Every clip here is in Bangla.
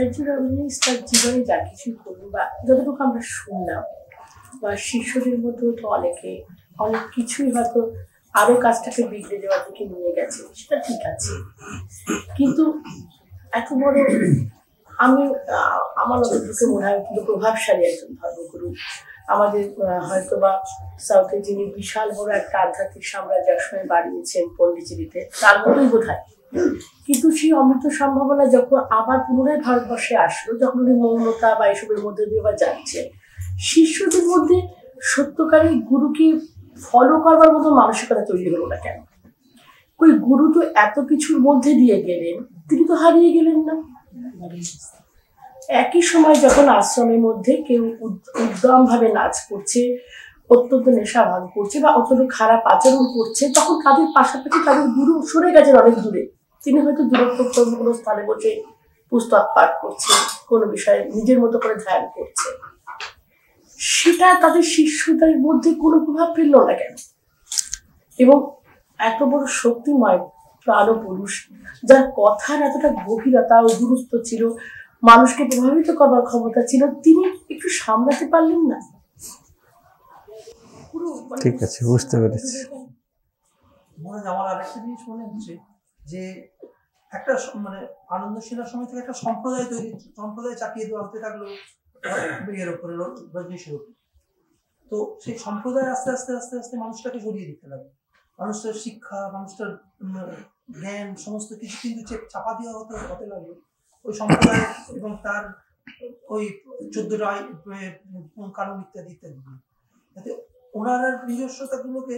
স্যার জীবনী স্যার জীবনে যা কিছুই করুন বা যতটুকু আমরা শুনলাম বা শিষ্যদের মধ্যেও তো অনেকে অনেক কিছুই হয়তো আরো কাজটাকে বিগড়ে যাওয়ার দিকে নিয়ে গেছে সেটা ঠিক আছে কিন্তু এত বড় আমি আমার অতটুকু মনে হয় কিন্তু প্রভাবশালী একজন ধর্মগুরু আমাদের হয়তো বা সাউথে যিনি বিশাল বড় একটা আধ্যাত্মিক সাম্রাজ্য সময় বাড়িয়েছেন পন্ডিচেরিতে তার মধ্যেই বোধ হয় কিন্তু সেই অমৃত সম্ভাবনা যখন আবার পুনরায় ভারতবর্ষে আসলো যখন উনি মৌনতা বা এসবের মধ্যে দিয়ে বা যাচ্ছে শিষ্যদের মধ্যে সত্যকারী গুরুকে ফলো করবার মতো মানসিকতা তৈরি হলো না কেন ওই গুরু তো এত কিছুর মধ্যে দিয়ে গেলেন তিনি তো হারিয়ে গেলেন না একই সময় যখন আশ্রমের মধ্যে কেউ উদ্যম ভাবে নাচ করছে অত্যন্ত নেশা ভাগ করছে বা অত্যন্ত খারাপ আচরণ করছে তখন তাদের পাশাপাশি তাদের গুরু সরে গেছেন অনেক দূরে তিনি হয়তো দূরত্ব কোনো স্থানে বসে পুস্তক পাঠ করছে কোনো বিষয়ে নিজের মতো করে ধ্যান করছে সেটা তাদের শিষ্যদের মধ্যে কোনো প্রভাব ফেলল না কেন এবং এত বড় শক্তিময় প্রাণপুরুষ যার কথার এতটা গভীরতা ও গুরুত্ব ছিল মানুষকে প্রভাবিত করবার ক্ষমতা ছিল তিনি একটু সামলাতে পারলেন না মানে ঠিক আছে বুঝতে পেরেছি মনে আরেকটা জিনিস মনে হচ্ছে যে একটা মানে সেনার সময় থেকে একটা সম্প্রদায় তৈরি সম্প্রদায় চাপিয়ে দেওয়া হতে থাকলো ইয়ের উপরে রজনীশের উপরে তো সেই সম্প্রদায় আস্তে আস্তে আস্তে আস্তে মানুষটাকে সরিয়ে দিতে লাগলো মানুষটার শিক্ষা মানুষটার জ্ঞান সমস্ত কিছু কিন্তু চাপা দেওয়া হতে হতে লাগলো ওই সম্প্রদায় এবং তার ওই চোদ্দটা কারণ ইত্যাদি ইত্যাদি যাতে ওনার নিজস্বতা গুলোকে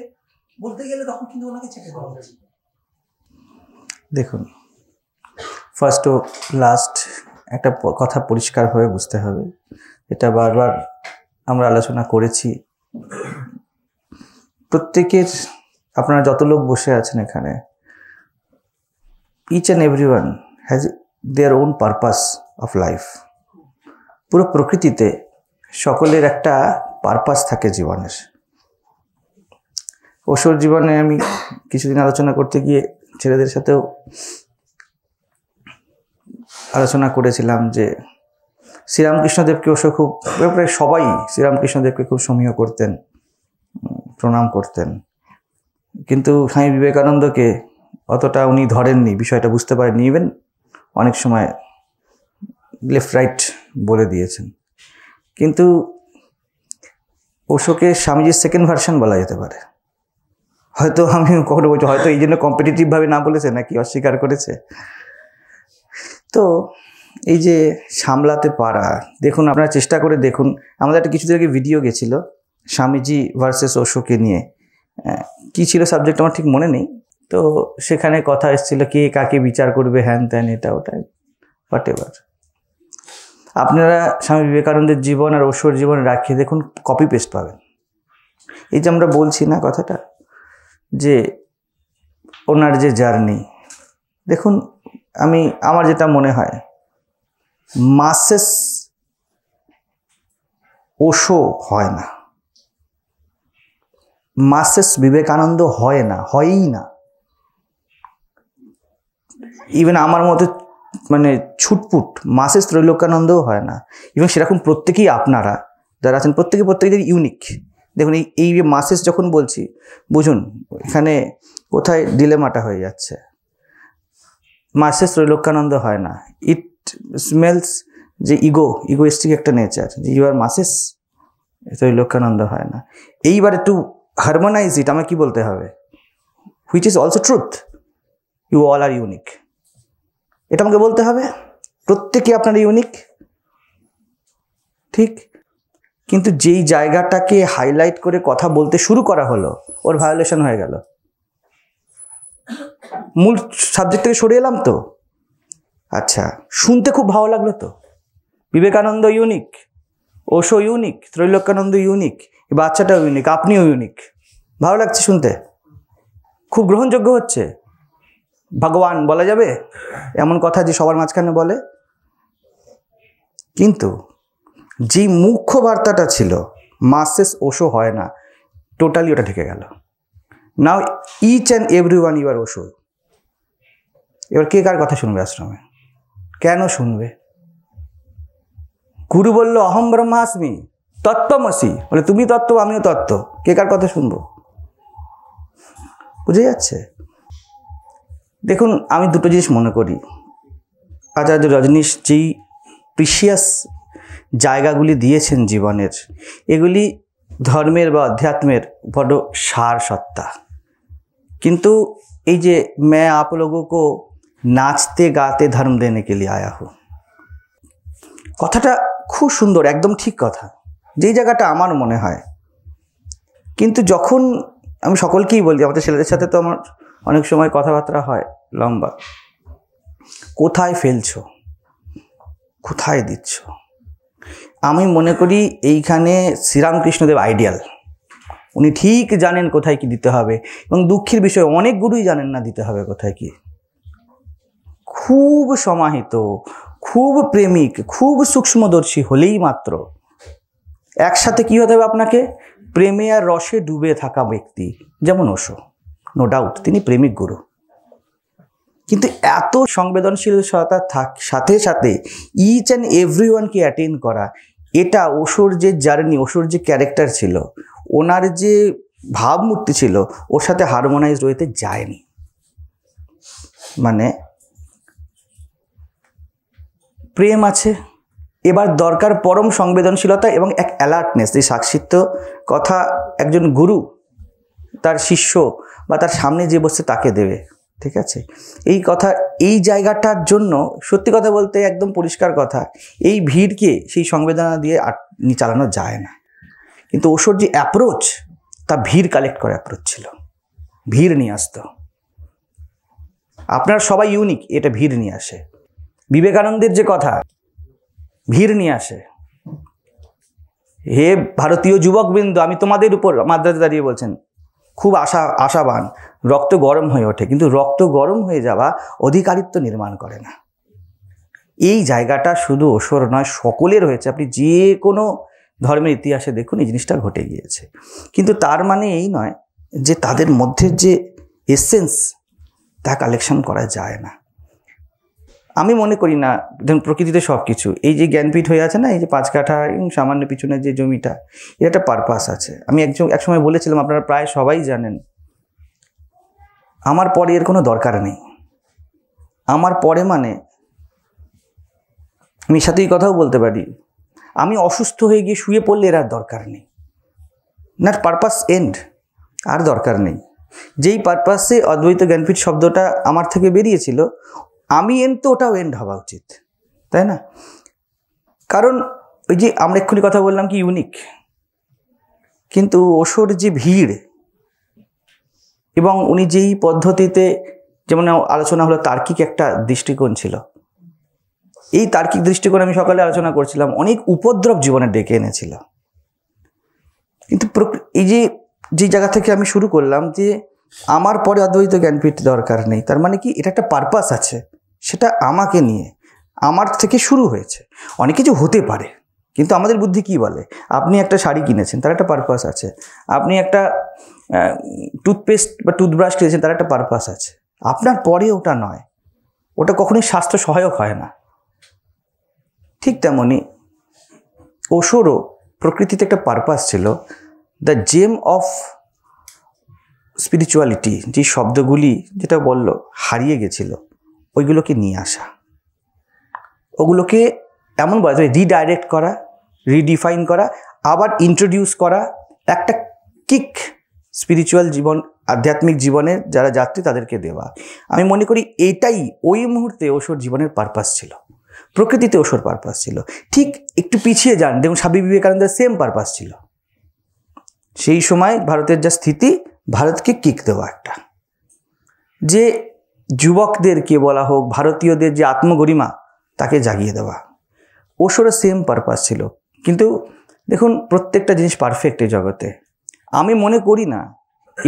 বলতে গেলে তখন কিন্তু ওনাকে চেপে দেওয়া হচ্ছে দেখুন ফার্স্ট ও লাস্ট একটা কথা পরিষ্কারভাবে বুঝতে হবে এটা বারবার আমরা আলোচনা করেছি প্রত্যেকের আপনারা যত লোক বসে আছেন এখানে each and every one has their own purpose of life পুরো প্রকৃতিতে সকলের একটা পারপাস থাকে জীবনের ওষুধ জীবনে আমি কিছুদিন আলোচনা করতে গিয়ে ছেলেদের সাথেও আলোচনা করেছিলাম যে শ্রীরামকৃষ্ণদেবকে অবশ্য খুব প্রায় সবাই শ্রীরামকৃষ্ণদেবকে খুব সমীহ করতেন প্রণাম করতেন কিন্তু স্বামী বিবেকানন্দকে অতটা উনি ধরেননি বিষয়টা বুঝতে পারেননি ইভেন অনেক সময় লেফট রাইট বলে দিয়েছেন কিন্তু অশোকে স্বামীজির সেকেন্ড ভার্সন বলা যেতে পারে হয়তো আমি কখনো বলছি হয়তো এই জন্য কম্পিটিটিভভাবে না বলেছে নাকি অস্বীকার করেছে তো এই যে সামলাতে পারা দেখুন আপনারা চেষ্টা করে দেখুন আমাদের একটা কিছুদিন আগে ভিডিও গেছিলো স্বামীজি ভার্সেস অশোকে নিয়ে কি ছিল সাবজেক্ট আমার ঠিক মনে নেই তো সেখানে কথা এসেছিল কে কাকে বিচার করবে হ্যান ত্যান এটা ওটা হোয়াট এভার আপনারা স্বামী বিবেকানন্দের জীবন আর অশোর জীবন রাখিয়ে দেখুন কপি পেস্ট পাবেন এই যে আমরা বলছি না কথাটা যে ওনার যে জার্নি দেখুন আমি আমার যেটা মনে হয় মাসেস ওশো হয় না মাসেস বিবেকানন্দ হয় না হয়ই না ইভেন আমার মতে মানে ছুটপুট মাসেস ত্রৈলোকানন্দও হয় না এবং সেরকম প্রত্যেকেই আপনারা যারা আছেন প্রত্যেকে প্রত্যেকে ইউনিক দেখুন এই এই মাসেস যখন বলছি বুঝুন এখানে কোথায় ডিলেমাটা হয়ে যাচ্ছে মাসেস ত্রৈলোক্যানন্দ হয় না ইট স্মেলস যে ইগো ইগোয়েস্টিক একটা নেচার যে ইউ আর মাসেস ত্রৈলোক্যানন্দ হয় না এইবার একটু হারমোনাইজ ইট আমাকে কী বলতে হবে which is also truth you all are unique এটা আমাকে বলতে হবে প্রত্যেকে আপনার ইউনিক ঠিক কিন্তু যেই জায়গাটাকে হাইলাইট করে কথা বলতে শুরু করা হলো ওর ভায়োলেশন হয়ে গেল মূল সাবজেক্ট থেকে সরে এলাম তো আচ্ছা শুনতে খুব ভালো লাগলো তো Vivekananda unique Osho unique Trailokananda unique বাচ্চাটাও ইউনিক আপনিও ইউনিক ভালো লাগছে শুনতে খুব গ্রহণযোগ্য হচ্ছে ভগবান বলা যাবে এমন কথা যে সবার মাঝখানে বলে কিন্তু যেই মুখ্য বার্তাটা ছিল মাসেস ওষো হয় না টোটালি ওটা ঢেকে গেল now each and every one you are Osho এবার কে কার কথা শুনবে আশ্রমে কেন শুনবে গুরু বলল অহম ব্রহ্মাসমি তত্ত্বমসি বলে তুমি তত্ত্ব আমিও তত্ত্ব কে কার কথা শুনবো বুঝে যাচ্ছে দেখুন আমি দুটো জিনিস মনে করি আচার্য রজনীশ যেই প্রিসিয়াস জায়গাগুলি দিয়েছেন জীবনের এগুলি ধর্মের বা অধ্যাত্মের বড় সার সত্তা কিন্তু এই যে ম্যা আপ लोगों নাচতে গাতে ধর্ম দেনে কে লিয়ে আয়া হো কথাটা খুব সুন্দর একদম ঠিক কথা যেই জায়গাটা আমার মনে হয় কিন্তু যখন আমি সকলকেই বলি আমাদের ছেলেদের সাথে তো আমার অনেক সময় কথাবার্তা হয় লম্বা কোথায় ফেলছো কোথায় দিচ্ছ আমি মনে করি এইখানে শ্রীরামকৃষ্ণদেব আইডিয়াল উনি ঠিক জানেন কোথায় কি দিতে হবে এবং দুঃখের বিষয়ে অনেক গুরুই জানেন না দিতে হবে কোথায় কি খুব সমাহিত খুব প্রেমিক খুব সূক্ষ্মদর্শী হলেই মাত্র একসাথে কি হতে হবে আপনাকে প্রেমে আর রসে ডুবে থাকা ব্যক্তি যেমন ওশো নো ডাউট তিনি প্রেমিক গুরু কিন্তু এত সংবেদনশীলতা থাক সাথে সাথে ইচ অ্যান্ড এভরি ওয়ানকে অ্যাটেন্ড করা এটা অসুর যে জার্নি অসুর যে ক্যারেক্টার ছিল ওনার যে ভাবমূর্তি ছিল ওর সাথে হারমোনাইজ রইতে যায়নি মানে প্রেম আছে এবার দরকার পরম সংবেদনশীলতা এবং এক অ্যালার্টনেস এই সাক্ষিত্য কথা একজন গুরু তার শিষ্য বা তার সামনে যে বসছে তাকে দেবে ঠিক আছে এই কথা এই জায়গাটার জন্য সত্যি কথা বলতে একদম পরিষ্কার কথা এই ভিড়কে সেই সংবেদনা দিয়ে আর চালানো যায় না কিন্তু ওষুধ যে অ্যাপ্রোচ তা ভিড় কালেক্ট করে অ্যাপ্রোচ ছিল ভিড় নিয়ে আসতো আপনারা সবাই ইউনিক এটা ভিড় নিয়ে আসে বিবেকানন্দের যে কথা ভিড় নিয়ে আসে হে ভারতীয় যুবকবৃন্দ আমি তোমাদের উপর মাদ্রাজে দাঁড়িয়ে বলছেন খুব আশা আশাবান রক্ত গরম হয়ে ওঠে কিন্তু রক্ত গরম হয়ে যাওয়া অধিকারিত্ব নির্মাণ করে না এই জায়গাটা শুধু ওসর নয় সকলের হয়েছে আপনি যে কোনো ধর্মের ইতিহাসে দেখুন এই জিনিসটা ঘটে গিয়েছে কিন্তু তার মানে এই নয় যে তাদের মধ্যে যে এসেন্স তা কালেকশন করা যায় না আমি মনে করি না ধরুন প্রকৃতিতে সব কিছু এই যে জ্ঞানপীঠ হয়ে আছে না এই যে পাঁচ কাঠা এবং সামান্য পিছনে যে জমিটা এর একটা পারপাস আছে আমি একজন একসময় বলেছিলাম আপনারা প্রায় সবাই জানেন আমার পরে এর কোনো দরকার নেই আমার পরে মানে আমি সাথেই কথাও বলতে পারি আমি অসুস্থ হয়ে গিয়ে শুয়ে পড়লে এর আর দরকার নেই না পারপাস এন্ড আর দরকার নেই যেই পারপাসে অদ্বৈত জ্ঞানপীঠ শব্দটা আমার থেকে বেরিয়েছিল আমি এন্ড তো ওটাও এন্ড হওয়া উচিত তাই না কারণ ওই যে আমরা এক্ষুনি কথা বললাম কি ইউনিক কিন্তু ওষুর যে ভিড় এবং উনি যেই পদ্ধতিতে যেমন আলোচনা হলো তার্কিক একটা দৃষ্টিকোণ ছিল এই তার্কিক দৃষ্টিকোণ আমি সকালে আলোচনা করছিলাম অনেক উপদ্রব জীবনে ডেকে এনেছিল কিন্তু এই যে যে জায়গা থেকে আমি শুরু করলাম যে আমার পরে অদ্বৈত জ্ঞানপীঠ দরকার নেই তার মানে কি এটা একটা পারপাস আছে সেটা আমাকে নিয়ে আমার থেকে শুরু হয়েছে অনেক কিছু হতে পারে কিন্তু আমাদের বুদ্ধি কি বলে আপনি একটা শাড়ি কিনেছেন তার একটা পারপাস আছে আপনি একটা টুথপেস্ট বা টুথব্রাশ কিনেছেন তার একটা পারপাস আছে আপনার পরে ওটা নয় ওটা কখনোই স্বাস্থ্য সহায়ক হয় না ঠিক তেমনি ওষুরও প্রকৃতিতে একটা পারপাস ছিল দ্য জেম অফ স্পিরিচুয়ালিটি যে শব্দগুলি যেটা বলল হারিয়ে গেছিল ওইগুলোকে নিয়ে আসা ওগুলোকে এমন বলা যায় রিডাইরেক্ট করা রিডিফাইন করা আবার ইন্ট্রোডিউস করা একটা কিক স্পিরিচুয়াল জীবন আধ্যাত্মিক জীবনে যারা যাত্রী তাদেরকে দেওয়া আমি মনে করি এটাই ওই মুহূর্তে ওষুধ জীবনের পারপাস ছিল প্রকৃতিতে ওষুর পারপাস ছিল ঠিক একটু পিছিয়ে যান দেখুন স্বামী বিবেকানন্দের সেম পারপাস ছিল সেই সময় ভারতের যা স্থিতি ভারতকে কিক দেওয়া একটা যে যুবকদেরকে বলা হোক ভারতীয়দের যে আত্মগরিমা তাকে জাগিয়ে দেওয়া ওষুরও সেম পারপাস ছিল কিন্তু দেখুন প্রত্যেকটা জিনিস পারফেক্ট এই জগতে আমি মনে করি না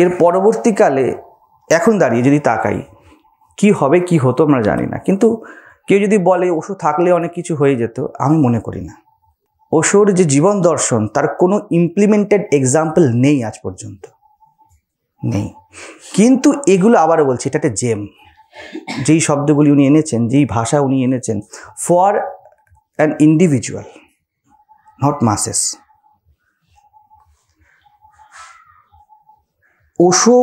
এর পরবর্তীকালে এখন দাঁড়িয়ে যদি তাকাই কি হবে কি হতো আমরা জানি না কিন্তু কেউ যদি বলে ওষুধ থাকলে অনেক কিছু হয়ে যেত আমি মনে করি না ওষুর যে জীবন দর্শন তার কোনো ইমপ্লিমেন্টেড এক্সাম্পল নেই আজ পর্যন্ত নেই কিন্তু এগুলো আবার বলছি এটা একটা জেম যেই শব্দগুলি উনি এনেছেন যেই ভাষা উনি এনেছেন for an individual not masses Osho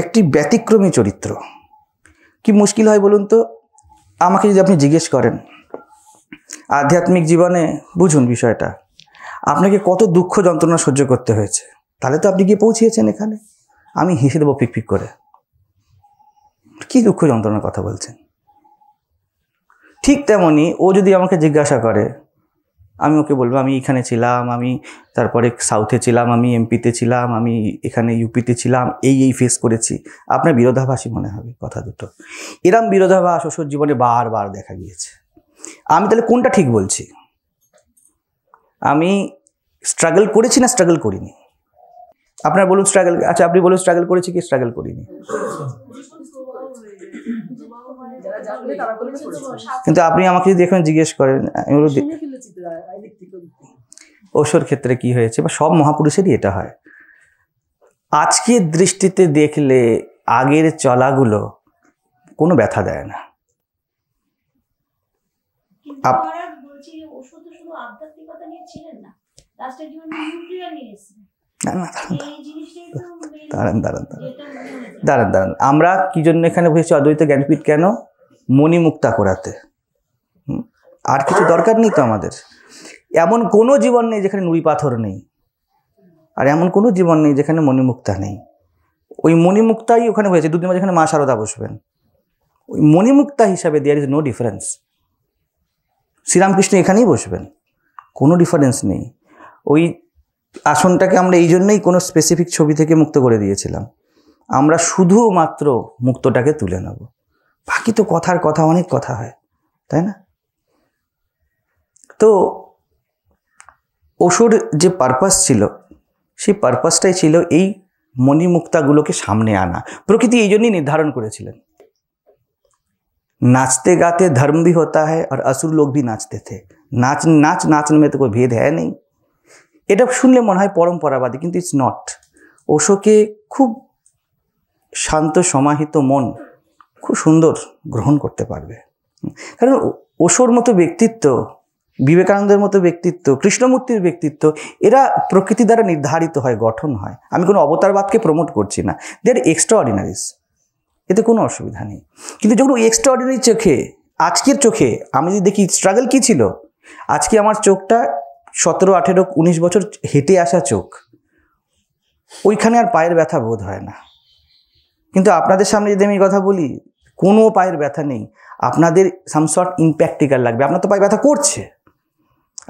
একটি ব্যতিক্রমী চরিত্র কি মুশকিল হয় বলুন তো আমাকে যদি আপনি জিজ্ঞেস করেন আধ্যাত্মিক জীবনে বুঝুন বিষয়টা আপনাকে কত দুঃখ যন্ত্রণা সহ্য করতে হয়েছে তাহলে তো আপনি গিয়ে পৌঁছিয়েছেন এখানে আমি হেসে দেবো পিকপিক করে কি দুঃখ যন্ত্রণার কথা বলছেন ঠিক তেমনি ও যদি আমাকে জিজ্ঞাসা করে আমি ওকে বলবো আমি এখানে ছিলাম আমি তারপরে সাউথে ছিলাম আমি এমপিতে ছিলাম আমি এখানে ইউপিতে ছিলাম এই এই ফেস করেছি আপনার বিরোধাভাসই মনে হবে কথা দুটো এরম বিরোধাভাস ওষুধ জীবনে বারবার দেখা গিয়েছে আমি তাহলে কোনটা ঠিক বলছি আমি স্ট্রাগল করেছি না স্ট্রাগল করিনি আপনার বলুন স্ট্রাগল আচ্ছা আপনি বলুন স্ট্রাগল করেছি কি স্ট্রাগল করিনি কিন্তু আপনি আমাকে যদি এখন জিজ্ঞেস করেন ওষুর ক্ষেত্রে কি হয়েছে বা সব মহাপুরুষেরই এটা হয় আজকের দৃষ্টিতে দেখলে আগের চলাগুলো কোনো ব্যথা দেয় না আধ্যাত্মিকতা নিয়ে ছিলেন না লাস্টের জীবনে নিউক্লিয়ার নিয়ে এসেছিলেন না না দাঁড়ান দাঁড়ান দাঁড়ান দাঁড়ান দাঁড়ান আমরা কী জন্য এখানে বসেছি অদ্বৈত জ্ঞানপীঠ কেন মণিমুক্তা করাতে আর কিছু দরকার নেই তো আমাদের এমন কোনো জীবন নেই যেখানে নুড়ি পাথর নেই আর এমন কোনো জীবন নেই যেখানে মণিমুক্তা নেই ওই মণিমুক্তাই ওখানে হয়েছে দুদিন যেখানে মা সারদা বসবেন ওই মণিমুক্তা হিসাবে there is no difference Sri Ramakrishna এখানেই বসবেন কোনো ডিফারেন্স নেই ওই আসনটাকে আমরা এই জন্যই কোনো স্পেসিফিক ছবি থেকে মুক্ত করে দিয়েছিলাম আমরা শুধুমাত্র মুক্তটাকে তুলে নেব বাকি তো কথার কথা অনেক কথা হয় তাই না তো অসুর যে পারপাস ছিল সেই পারপাসটাই ছিল এই মণিমুক্তাগুলোকে সামনে আনা প্রকৃতি এই জন্যই নির্ধারণ করেছিলেন নাচতে গাতে ধর্ম ভি হতা হ্যাঁ আর অসুর লোক ভি নাচতে থে নাচ নাচ नाचने মে তো কোনো ভেদ হ্যাঁ নেই এটা শুনলে মনে হয় পরম্পরাবাদী কিন্তু ইটস নট ওশোকে খুব শান্ত সমাহিত মন খুব সুন্দর গ্রহণ করতে পারবে কারণ ওশোর মতো ব্যক্তিত্ব বিবেকানন্দের মতো ব্যক্তিত্ব কৃষ্ণমূর্তির ব্যক্তিত্ব এরা প্রকৃতি দ্বারা নির্ধারিত হয় গঠন হয় আমি কোনো অবতারবাদকে প্রমোট করছি না দে আর এক্সট্রা অর্ডিনারিস এতে কোনো অসুবিধা নেই কিন্তু যখন ওই এক্সট্রা অর্ডিনারি চোখে আজকের চোখে আমি যদি দেখি স্ট্রাগল কী ছিল আজকে আমার চোখটা সতেরো আঠেরো উনিশ বছর হেঁটে আসা চোখ ওইখানে আর পায়ের ব্যথা বোধ হয় না কিন্তু আপনাদের সামনে যদি আমি কথা বলি কোনো পায়ের ব্যথা নেই আপনাদের সামসট ইম্প্যাক্টিকার লাগবে আপনার তো পায়ে ব্যথা করছে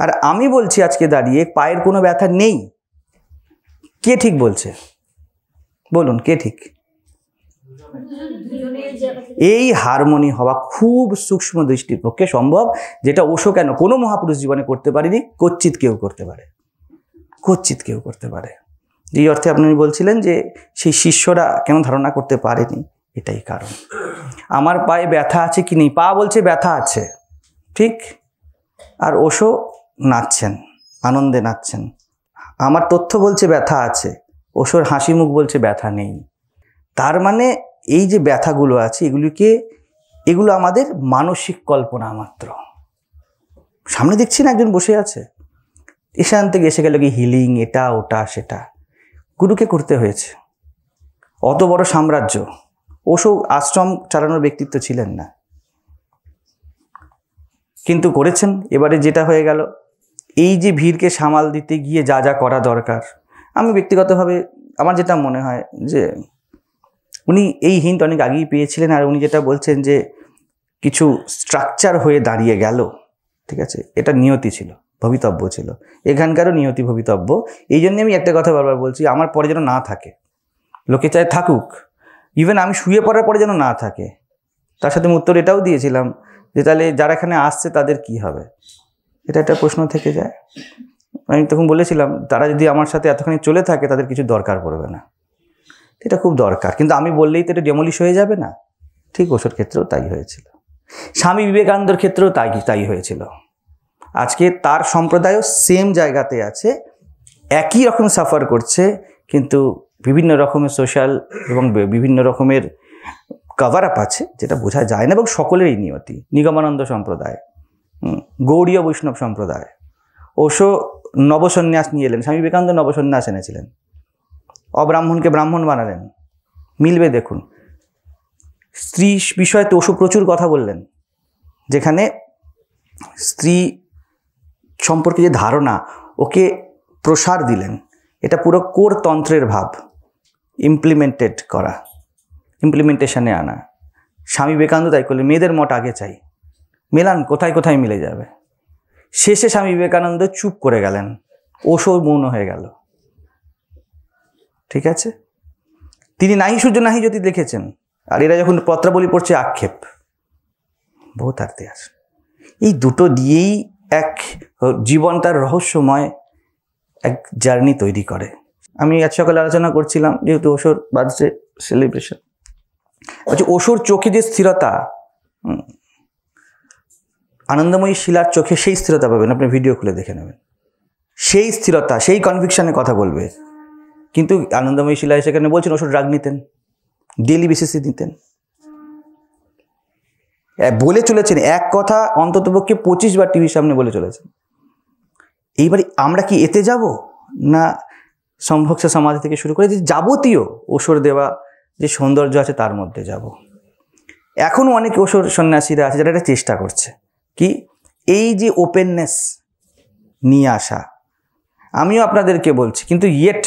আর আমি বলছি আজকে দাঁড়িয়ে পায়ের কোনো ব্যথা নেই কে ঠিক বলছে বলুন কে ঠিক এই হারমোনি হওয়া খুব সূক্ষ্ম দৃষ্টির পক্ষে সম্ভব যেটা ওষো কেন কোনো মহাপুরুষ জীবনে করতে পারেনি কচ্চিত কেউ করতে পারে কচ্চিত কেউ করতে পারে এই অর্থে আপনি বলছিলেন যে সেই শিষ্যরা কেন ধারণা করতে পারেনি এটাই কারণ আমার পায়ে ব্যথা আছে কি নেই পা বলছে ব্যথা আছে ঠিক আর ওষো নাচছেন আনন্দে নাচছেন আমার তথ্য বলছে ব্যথা আছে ওষোর হাসি মুখ বলছে ব্যথা নেই তার মানে এই যে ব্যথাগুলো আছে এগুলিকে এগুলো আমাদের মানসিক কল্পনা মাত্র সামনে দেখছি না একজন বসে আছে এখান থেকে এসে গেল কি হিলিং এটা ওটা সেটা গুরুকে করতে হয়েছে অত বড় সাম্রাজ্য ওসব আশ্রম চালানোর ব্যক্তিত্ব ছিলেন না কিন্তু করেছেন এবারে যেটা হয়ে গেল এই যে ভিড়কে সামাল দিতে গিয়ে যা যা করা দরকার আমি ব্যক্তিগতভাবে আমার যেটা মনে হয় যে উনি এই হিন্ট অনেক আগেই পেয়েছিলেন আর উনি যেটা বলছেন যে কিছু স্ট্রাকচার হয়ে দাঁড়িয়ে গেল ঠিক আছে এটা নিয়তি ছিল ভবিতব্য ছিল এখানকারও নিয়তি ভবিতব্য এই জন্যে আমি একটা কথা বারবার বলছি আমার পরে যেন না থাকে লোকে চায় থাকুক ইভেন আমি শুয়ে পড়ার পরে যেন না থাকে তার সাথে আমি উত্তর এটাও দিয়েছিলাম যে তাহলে যারা এখানে আসছে তাদের কি হবে এটা একটা প্রশ্ন থেকে যায় আমি তখন বলেছিলাম তারা যদি আমার সাথে এতখানি চলে থাকে তাদের কিছু দরকার পড়বে না এটা খুব দরকার কিন্তু আমি বললেই তো এটা ডেমলিশ হয়ে যাবে না ঠিক ওষুধ ক্ষেত্রেও তাই হয়েছিল স্বামী বিবেকানন্দর ক্ষেত্রেও তাই তাই হয়েছিল আজকে তার সম্প্রদায়ও সেম জায়গাতে আছে একই রকম সাফার করছে কিন্তু বিভিন্ন রকমের সোশ্যাল এবং বিভিন্ন রকমের কভার আপ আছে যেটা বোঝা যায় না এবং সকলেরই নিয়তি নিগমানন্দ সম্প্রদায় গৌরীয় বৈষ্ণব সম্প্রদায় ওশো নবসন্ন্যাস নিয়ে এলেন স্বামী বিবেকানন্দ নবসন্ন্যাস এনেছিলেন অব্রাহ্মণকে ব্রাহ্মণ বানালেন মিলবে দেখুন স্ত্রী বিষয়ে তোষু প্রচুর কথা বললেন যেখানে স্ত্রী সম্পর্কে যে ধারণা ওকে প্রসার দিলেন এটা পুরো কোর তন্ত্রের ভাব ইমপ্লিমেন্টেড করা ইমপ্লিমেন্টেশনে আনা স্বামী বিবেকানন্দ তাই করলেন মেয়েদের মত আগে চাই মেলান কোথায় কোথায় মিলে যাবে শেষে স্বামী বিবেকানন্দ চুপ করে গেলেন ওষো মৌন হয়ে গেল ঠিক আছে তিনি নাহি সূর্য নাহি যদি লিখেছেন আর এরা যখন পত্রাবলী পড়ছে আক্ষেপ বহুতার্থে আস এই দুটো দিয়েই এক জীবন তার রহস্যময় এক জার্নি তৈরি করে আমি আজ সকালে আলোচনা করছিলাম যেহেতু ওষুর বার্থডে সেলিব্রেশন আচ্ছা অসুর চোখে যে স্থিরতা আনন্দময়ী শিলার চোখে সেই স্থিরতা পাবেন আপনি ভিডিও খুলে দেখে নেবেন সেই স্থিরতা সেই কনভিকশানে কথা বলবে কিন্তু আনন্দময়ী শিলায় সেখানে বলছেন ওষুধ রাগ নিতেন ডেলি বেসিসে নিতেন বলে চলেছেন এক কথা অন্ততপক্ষে পঁচিশ বার টিভির সামনে বলে চলেছেন এইবার আমরা কি এতে যাব না সম্ভক্ষ সমাজ থেকে শুরু করে যে যাবতীয় ওষর দেওয়া যে সৌন্দর্য আছে তার মধ্যে যাব এখনও অনেক ওষর সন্ন্যাসীরা আছে যারা এটা চেষ্টা করছে কি এই যে ওপেননেস নিয়ে আসা আমিও আপনাদেরকে বলছি কিন্তু ইয়েট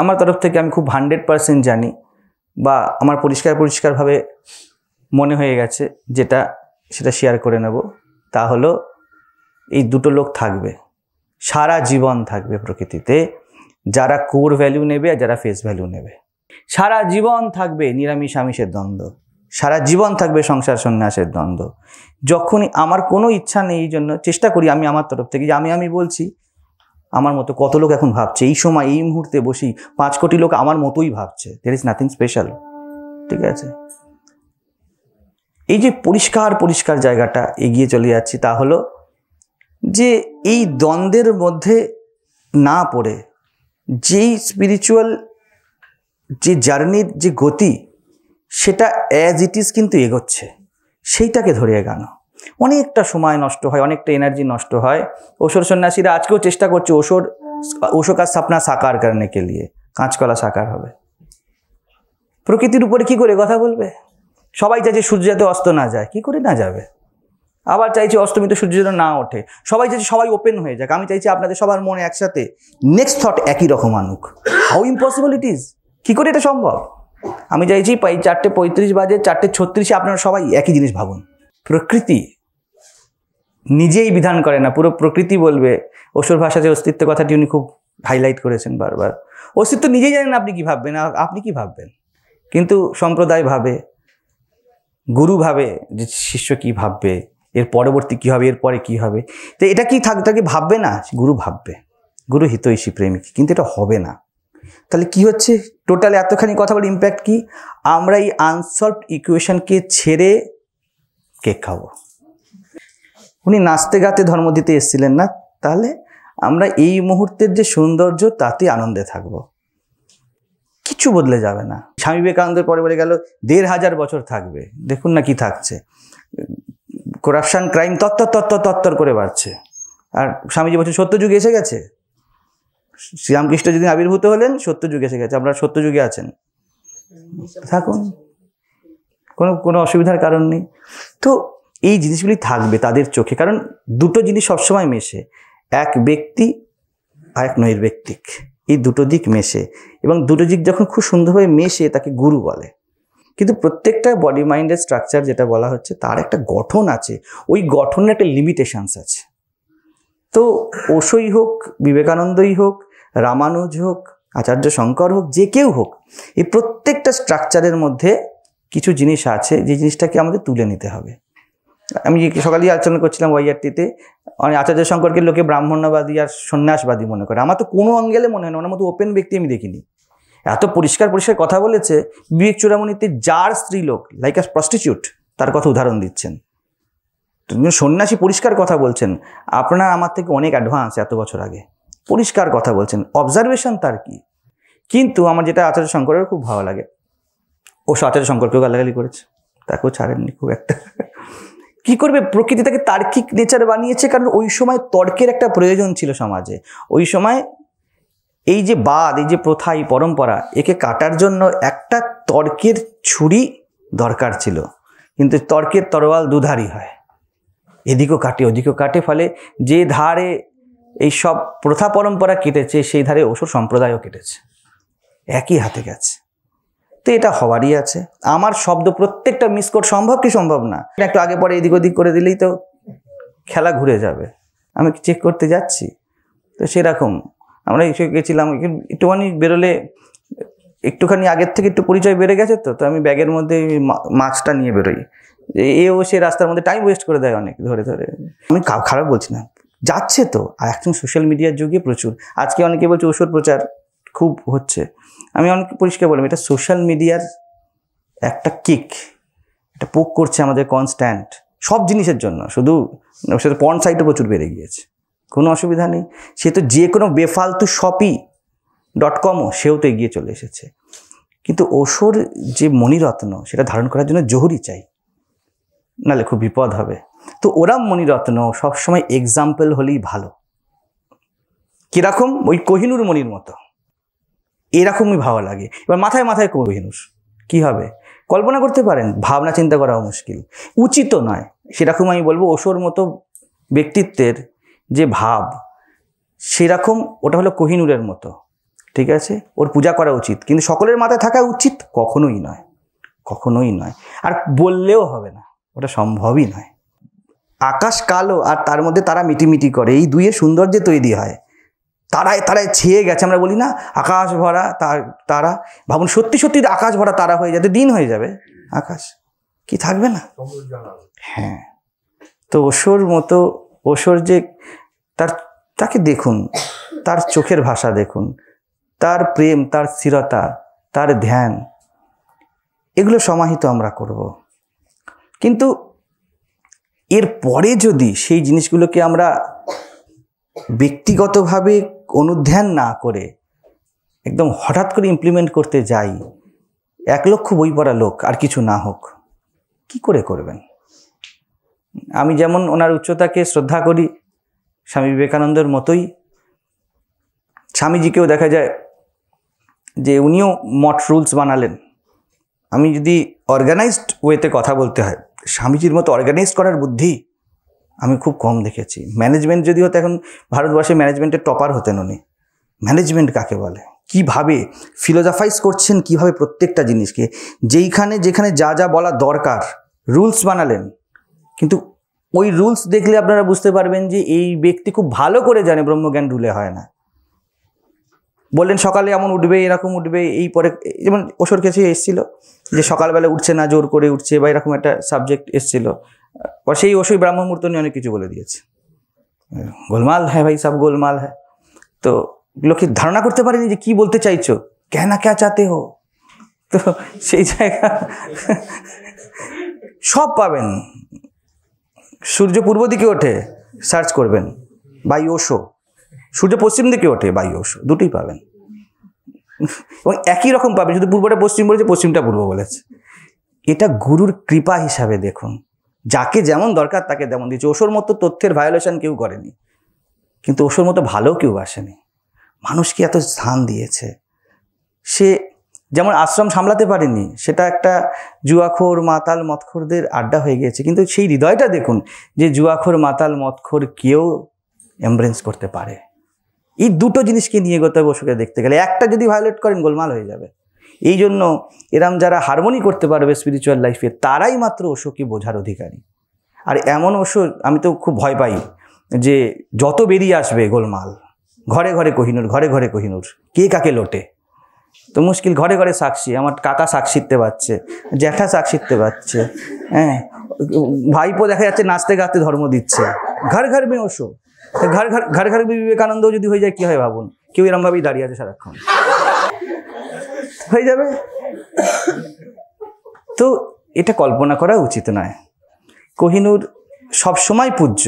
আমার তরফ থেকে আমি খুব হান্ড্রেড পারসেন্ট জানি বা আমার পরিষ্কার পরিষ্কারভাবে মনে হয়ে গেছে যেটা সেটা শেয়ার করে নেব তা হলো এই দুটো লোক থাকবে সারা জীবন থাকবে প্রকৃতিতে যারা কোর ভ্যালু নেবে আর যারা ফেস ভ্যালু নেবে সারা জীবন থাকবে নিরামিষ আমিষের দ্বন্দ্ব সারা জীবন থাকবে সংসার সন্ন্যাসের দ্বন্দ্ব যখনই আমার কোনো ইচ্ছা নেই এই জন্য চেষ্টা করি আমি আমার তরফ থেকে যে আমি আমি বলছি আমার মতো কত লোক এখন ভাবছে এই সময় এই মুহূর্তে বসি পাঁচ কোটি লোক আমার মতোই ভাবছে দের ইজ নাথিং স্পেশাল ঠিক আছে এই যে পরিষ্কার পরিষ্কার জায়গাটা এগিয়ে চলে যাচ্ছি তা হলো যে এই দ্বন্দ্বের মধ্যে না পড়ে যেই স্পিরিচুয়াল যে জার্নির যে গতি সেটা অ্যাজ ইট ইজ কিন্তু এগোচ্ছে সেইটাকে ধরে এগানো অনেকটা সময় নষ্ট হয় অনেকটা এনার্জি নষ্ট হয় ওষুর সন্ন্যাসীরা আজকেও চেষ্টা করছে ওষুর ওষো কাজ সাপনা সাকার কারণে কে লিয়ে কাঁচকলা সাকার হবে প্রকৃতির উপরে কি করে কথা বলবে সবাই চাইছে সূর্য যাতে অস্ত না যায় কি করে না যাবে আবার চাইছে অস্তমিত সূর্য যেন না ওঠে সবাই চাইছে সবাই ওপেন হয়ে যাক আমি চাইছি আপনাদের সবার মনে একসাথে নেক্সট থট একই রকম আনুক হাউ ইম্পসিবল ইট ইজ কী করে এটা সম্ভব আমি চাইছি চারটে পঁয়ত্রিশ বাজে চারটে ছত্রিশে আপনারা সবাই একই জিনিস ভাবুন প্রকৃতি নিজেই বিধান করে না পুরো প্রকৃতি বলবে অসুর ভাষা যে অস্তিত্ব কথাটি উনি খুব হাইলাইট করেছেন বারবার অস্তিত্ব নিজেই জানেন আপনি কি ভাববেন আপনি কি ভাববেন কিন্তু সম্প্রদায় ভাবে গুরু ভাবে যে শিষ্য কি ভাববে এর পরবর্তী কী হবে এর পরে কী হবে তো এটা কি থাক তাকে ভাববে না গুরু ভাববে গুরু হিতৈষী প্রেমিক কিন্তু এটা হবে না তাহলে কি হচ্ছে টোটাল এতখানি কথা বলে ইম্প্যাক্ট কি আমরা এই আনসলভড ইকুয়েশনকে ছেড়ে কেক খাবো উনি নাচতে গাতে ধর্ম দিতে এসেছিলেন না তাহলে আমরা এই মুহূর্তের যে সৌন্দর্য তাতে আনন্দে থাকব কিছু বদলে যাবে না স্বামী বিবেকানন্দের পরে বলে গেল দেড় হাজার বছর থাকবে দেখুন না কি থাকছে করাপশান ক্রাইম তত্তর তত্তর তত্তর করে বাড়ছে আর স্বামীজি বলছেন যুগ এসে গেছে শ্রীরামকৃষ্ণ যদি আবির্ভূত হলেন সত্য যুগ এসে গেছে আপনারা যুগে আছেন থাকুন কোনো কোনো অসুবিধার কারণ নেই তো এই জিনিসগুলি থাকবে তাদের চোখে কারণ দুটো জিনিস সবসময় মেশে এক ব্যক্তি আর এক নৈর্ব্যক্তিক এই দুটো দিক মেশে এবং দুটো দিক যখন খুব সুন্দরভাবে মেশে তাকে গুরু বলে কিন্তু প্রত্যেকটা বডি মাইন্ডের স্ট্রাকচার যেটা বলা হচ্ছে তার একটা গঠন আছে ওই গঠনের একটা লিমিটেশানস আছে তো ওষই হোক বিবেকানন্দই হোক রামানুজ হোক আচার্য শঙ্কর হোক যে কেউ হোক এই প্রত্যেকটা স্ট্রাকচারের মধ্যে কিছু জিনিস আছে যে জিনিসটাকে আমাদের তুলে নিতে হবে আমি সকালেই আলোচনা করছিলাম ওয়াইআরটিতে মানে আচার্য শঙ্করকে লোকে ব্রাহ্মণ্যবাদী আর সন্ন্যাসবাদী মনে করে আমার তো কোনো অঙ্গেলে মনে হয় না ওনার মতো ওপেন ব্যক্তি আমি দেখিনি এত পরিষ্কার পরিষ্কার কথা বলেছে বিবেক চূড়ামণিতে যার স্ত্রীলোক লাইক আ প্রস্টিটিউট তার কথা উদাহরণ দিচ্ছেন সন্ন্যাসী পরিষ্কার কথা বলছেন আপনার আমার থেকে অনেক অ্যাডভান্স এত বছর আগে পরিষ্কার কথা বলছেন অবজারভেশন তার কি কিন্তু আমার যেটা আচার্য শঙ্করের খুব ভালো লাগে ও সাথে শঙ্করকেও গালাগালি করেছে তাকেও ছাড়েননি খুব একটা কি করবে প্রকৃতি তাকে তার্কিক নেচার বানিয়েছে কারণ ওই সময় তর্কের একটা প্রয়োজন ছিল সমাজে ওই সময় এই যে বাদ এই যে প্রথা এই পরম্পরা একে কাটার জন্য একটা তর্কের ছুরি দরকার ছিল কিন্তু তর্কের তরোয়াল দুধারই হয় এদিকও কাটে ওদিকও কাটে ফলে যে ধারে এই সব প্রথা পরম্পরা কেটেছে সেই ধারে অসুর সম্প্রদায়ও কেটেছে একই হাতে গেছে তো এটা হওয়ারই আছে আমার শব্দ প্রত্যেকটা মিস কোড সম্ভব কি সম্ভব না একটু আগে পরে এদিক ওদিক করে দিলেই তো খেলা ঘুরে যাবে আমি চেক করতে যাচ্ছি তো সেরকম আমরা এসে গেছিলাম একটুখানি বেরোলে একটুখানি আগের থেকে একটু পরিচয় বেড়ে গেছে তো তো আমি ব্যাগের মধ্যে মাছটা নিয়ে বেরোই এও সে রাস্তার মধ্যে টাইম ওয়েস্ট করে দেয় অনেক ধরে ধরে আমি খারাপ বলছি না যাচ্ছে তো আর একদম সোশ্যাল মিডিয়ার যুগে প্রচুর আজকে অনেকে বলছে ওষুধ প্রচার খুব হচ্ছে আমি অনেক পরিষ্কার বললাম এটা সোশ্যাল মিডিয়ার একটা কিক এটা পোক করছে আমাদের কনস্ট্যান্ট সব জিনিসের জন্য শুধু সেটা পন সাইটও প্রচুর বেড়ে গিয়েছে কোনো অসুবিধা নেই সে তো যে কোনো বেফালতু শপি ডট কমও সেও তো এগিয়ে চলে এসেছে কিন্তু ওষুর যে মণিরত্ন সেটা ধারণ করার জন্য জহুরি চাই নালে খুব বিপদ হবে তো ওরা মণিরত্ন সবসময় এক্সাম্পল হলেই ভালো কীরকম ওই কোহিনুর মণির মতো এরকমই ভাবা লাগে এবার মাথায় মাথায় কোহিনুর কী হবে কল্পনা করতে পারেন ভাবনা চিন্তা করাও মুশকিল উচিত নয় সেরকম আমি বলবো ওশোর মতো ব্যক্তিত্বের যে ভাব সেরকম ওটা হলো কোহিনুরের মতো ঠিক আছে ওর পূজা করা উচিত কিন্তু সকলের মাথায় থাকা উচিত কখনোই নয় কখনোই নয় আর বললেও হবে না ওটা সম্ভবই নয় আকাশ কালো আর তার মধ্যে তারা মিটিমিটি করে এই দুইয়ের সৌন্দর্যে তৈরি হয় তারায় তারায় ছেয়ে গেছে আমরা বলি না আকাশ ভরা তার তারা ভাবুন সত্যি সত্যি আকাশ ভরা তারা হয়ে যাবে দিন হয়ে যাবে আকাশ কি থাকবে না হ্যাঁ তো ওসর মতো ওসর যে তার তাকে দেখুন তার চোখের ভাষা দেখুন তার প্রেম তার স্থিরতা তার ধ্যান এগুলো সমাহিত আমরা করব। কিন্তু এর পরে যদি সেই জিনিসগুলোকে আমরা ব্যক্তিগতভাবে অনুধ্যান না করে একদম হঠাৎ করে ইমপ্লিমেন্ট করতে যাই এক লক্ষ বই পড়া লোক আর কিছু না হোক কি করে করবেন আমি যেমন ওনার উচ্চতাকে শ্রদ্ধা করি স্বামী বিবেকানন্দের মতোই স্বামীজিকেও দেখা যায় যে উনিও মট রুলস বানালেন আমি যদি অর্গানাইজড ওয়েতে কথা বলতে হয় স্বামীজির মতো অর্গানাইজ করার বুদ্ধি আমি খুব কম দেখেছি ম্যানেজমেন্ট যদি হতো এখন ভারতবর্ষে ম্যানেজমেন্টের টপার হতেন উনি ম্যানেজমেন্ট কাকে বলে কিভাবে ফিলোজাফাইজ করছেন কিভাবে প্রত্যেকটা জিনিসকে যেইখানে যেখানে যা যা বলা দরকার রুলস বানালেন কিন্তু ওই রুলস দেখলে আপনারা বুঝতে পারবেন যে এই ব্যক্তি খুব ভালো করে জানে ব্রহ্মজ্ঞান রুলে হয় না বললেন সকালে এমন উঠবে এরকম উঠবে এই পরে যেমন ওষুর কাছে এসছিল যে সকালবেলা উঠছে না জোর করে উঠছে বা এরকম একটা সাবজেক্ট এসেছিল और সেই ওসই ব্রাহ্মমূর্ত নিয়ে অনেক কিছু বলে দিয়েছে গোলমাল হ্যাঁ ভাই সব গোলমাল হ্যাঁ তো লোকে ধারণা করতে পারেনি যে কি বলতে চাইছো কেনা কে চাতে হো তো সেই জায়গা সব পাবেন সূর্য পূর্ব দিকে ওঠে সার্চ করবেন বাই ওশো সূর্য পশ্চিম দিকে ওঠে বাই ওশো দুটোই পাবেন এবং একই রকম পাবেন যদি পূর্বটা পশ্চিম বলেছে পশ্চিমটা পূর্ব বলেছে এটা গুরুর কৃপা হিসাবে দেখুন যাকে যেমন দরকার তাকে তেমন দিয়েছে ওষুর মতো তথ্যের ভায়োলেশন কেউ করেনি কিন্তু ওষুর মতো ভালো কেউ আসেনি মানুষকে এত স্থান দিয়েছে সে যেমন আশ্রম সামলাতে পারেনি সেটা একটা জুয়াখোর মাতাল মৎখোরদের আড্ডা হয়ে গিয়েছে কিন্তু সেই হৃদয়টা দেখুন যে জুয়াখোর মাতাল মৎখোর কেউ এমব্রেন্স করতে পারে এই দুটো জিনিসকে নিয়ে গত বসুকে দেখতে গেলে একটা যদি ভায়োলেট করেন গোলমাল হয়ে যাবে এই জন্য এরাম যারা হারমোনি করতে পারবে স্পিরিচুয়াল লাইফে তারাই মাত্র ওষুকে বোঝার অধিকারী আর এমন ওষুধ আমি তো খুব ভয় পাই যে যত বেরিয়ে আসবে গোলমাল ঘরে ঘরে কহিনুর ঘরে ঘরে কহিনুর কে কাকে লোটে তো মুশকিল ঘরে ঘরে সাক্ষী আমার কাকা শিখতে পাচ্ছে জ্যাঠা শিখতে পাচ্ছে হ্যাঁ ভাইপো দেখা যাচ্ছে নাচতে গাতে ধর্ম দিচ্ছে ঘর ঘর মেয়ে ওষুধ ঘর ঘর ঘর ঘর বিবেকানন্দ যদি হয়ে যায় কী হয় ভাবুন কেউ এরমভাবেই দাঁড়িয়ে আছে সারাক্ষণ হয়ে যাবে তো এটা কল্পনা করা উচিত নয় কোহিনুর সময় পূজ্য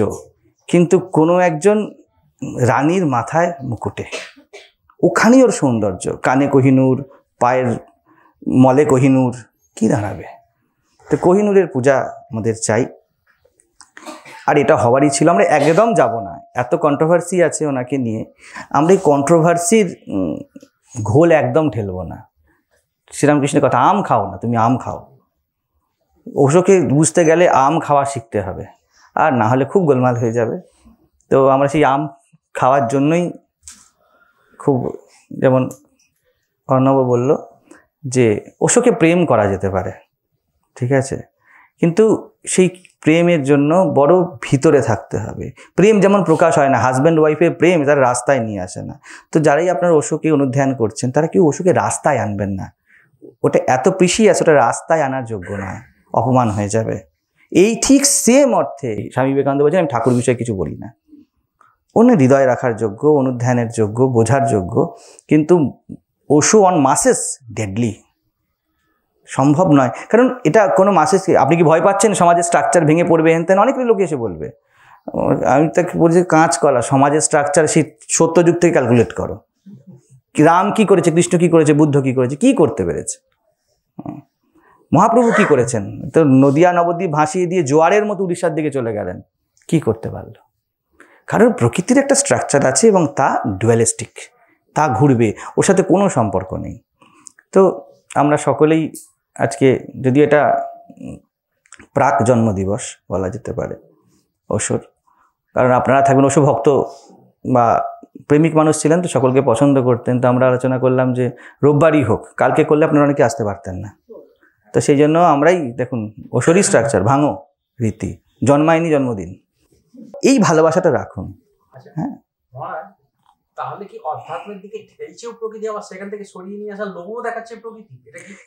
কিন্তু কোনো একজন রানীর মাথায় মুকুটে ওখানে ওর সৌন্দর্য কানে কোহিনুর পায়ের মলে কোহিনুর কি দাঁড়াবে তো কোহিনুরের পূজা আমাদের চাই আর এটা হওয়ারই ছিল আমরা একদম যাব না এত কন্ট্রোভার্সি আছে ওনাকে নিয়ে আমরা এই কন্ট্রোভার্সির ঘোল একদম ঠেলব না শ্রীরামকৃষ্ণের কথা আম খাও না তুমি আম খাও অশোকে বুঝতে গেলে আম খাওয়া শিখতে হবে আর না হলে খুব গোলমাল হয়ে যাবে তো আমরা সেই আম খাওয়ার জন্যই খুব যেমন অর্ণব বলল যে অশোকে প্রেম করা যেতে পারে ঠিক আছে কিন্তু সেই প্রেমের জন্য বড় ভিতরে থাকতে হবে প্রেম যেমন প্রকাশ হয় না হাজব্যান্ড ওয়াইফের প্রেম তারা রাস্তায় নিয়ে আসে না তো যারাই আপনার অসুখে অনুধ্যান করছেন তারা কেউ অসুখে রাস্তায় আনবেন না ওটা এত আছে ওটা রাস্তায় আনার যোগ্য নয় অপমান হয়ে যাবে এই ঠিক সেম অর্থে স্বামী বিবেকানন্দ বলছেন আমি ঠাকুর বিষয়ে কিছু বলি না অন্য হৃদয় রাখার যোগ্য অনুধ্যানের যোগ্য বোঝার যোগ্য কিন্তু ওষু অন মাসেস ডেডলি সম্ভব নয় কারণ এটা কোনো মাসেস আপনি কি ভয় পাচ্ছেন সমাজের স্ট্রাকচার ভেঙে পড়বে হেন তেন অনেক লোক এসে বলবে আমি তাকে বলছি কাঁচকলা সমাজের স্ট্রাকচার সেই সত্য যুগ থেকে ক্যালকুলেট করো রাম কি করেছে কৃষ্ণ কি করেছে বুদ্ধ কি করেছে কি করতে পেরেছে মহাপ্রভু কি করেছেন তো নদিয়া নবদ্বীপ ভাসিয়ে দিয়ে জোয়ারের মতো উড়িষ্যার দিকে চলে গেলেন কি করতে পারল কারণ প্রকৃতির একটা স্ট্রাকচার আছে এবং তা ডুয়ালিস্টিক তা ঘুরবে ওর সাথে কোনো সম্পর্ক নেই তো আমরা সকলেই আজকে যদি এটা প্রাক জন্মদিবস বলা যেতে পারে অসুর কারণ আপনারা থাকবেন অসু ভক্ত বা প্রেমিক মানুষ ছিলেন তো সকলকে পছন্দ করতেন তো আমরা আলোচনা করলাম যে রোববারই হোক কালকে করলে আপনারা অনেকে আসতে পারতেন না তো সেই জন্য আমরাই দেখুন ওসরি স্ট্রাকচার ভাঙো রীতি জন্মায়নি জন্মদিন এই ভালোবাসাটা রাখুন আচ্ছা, হ্যাঁ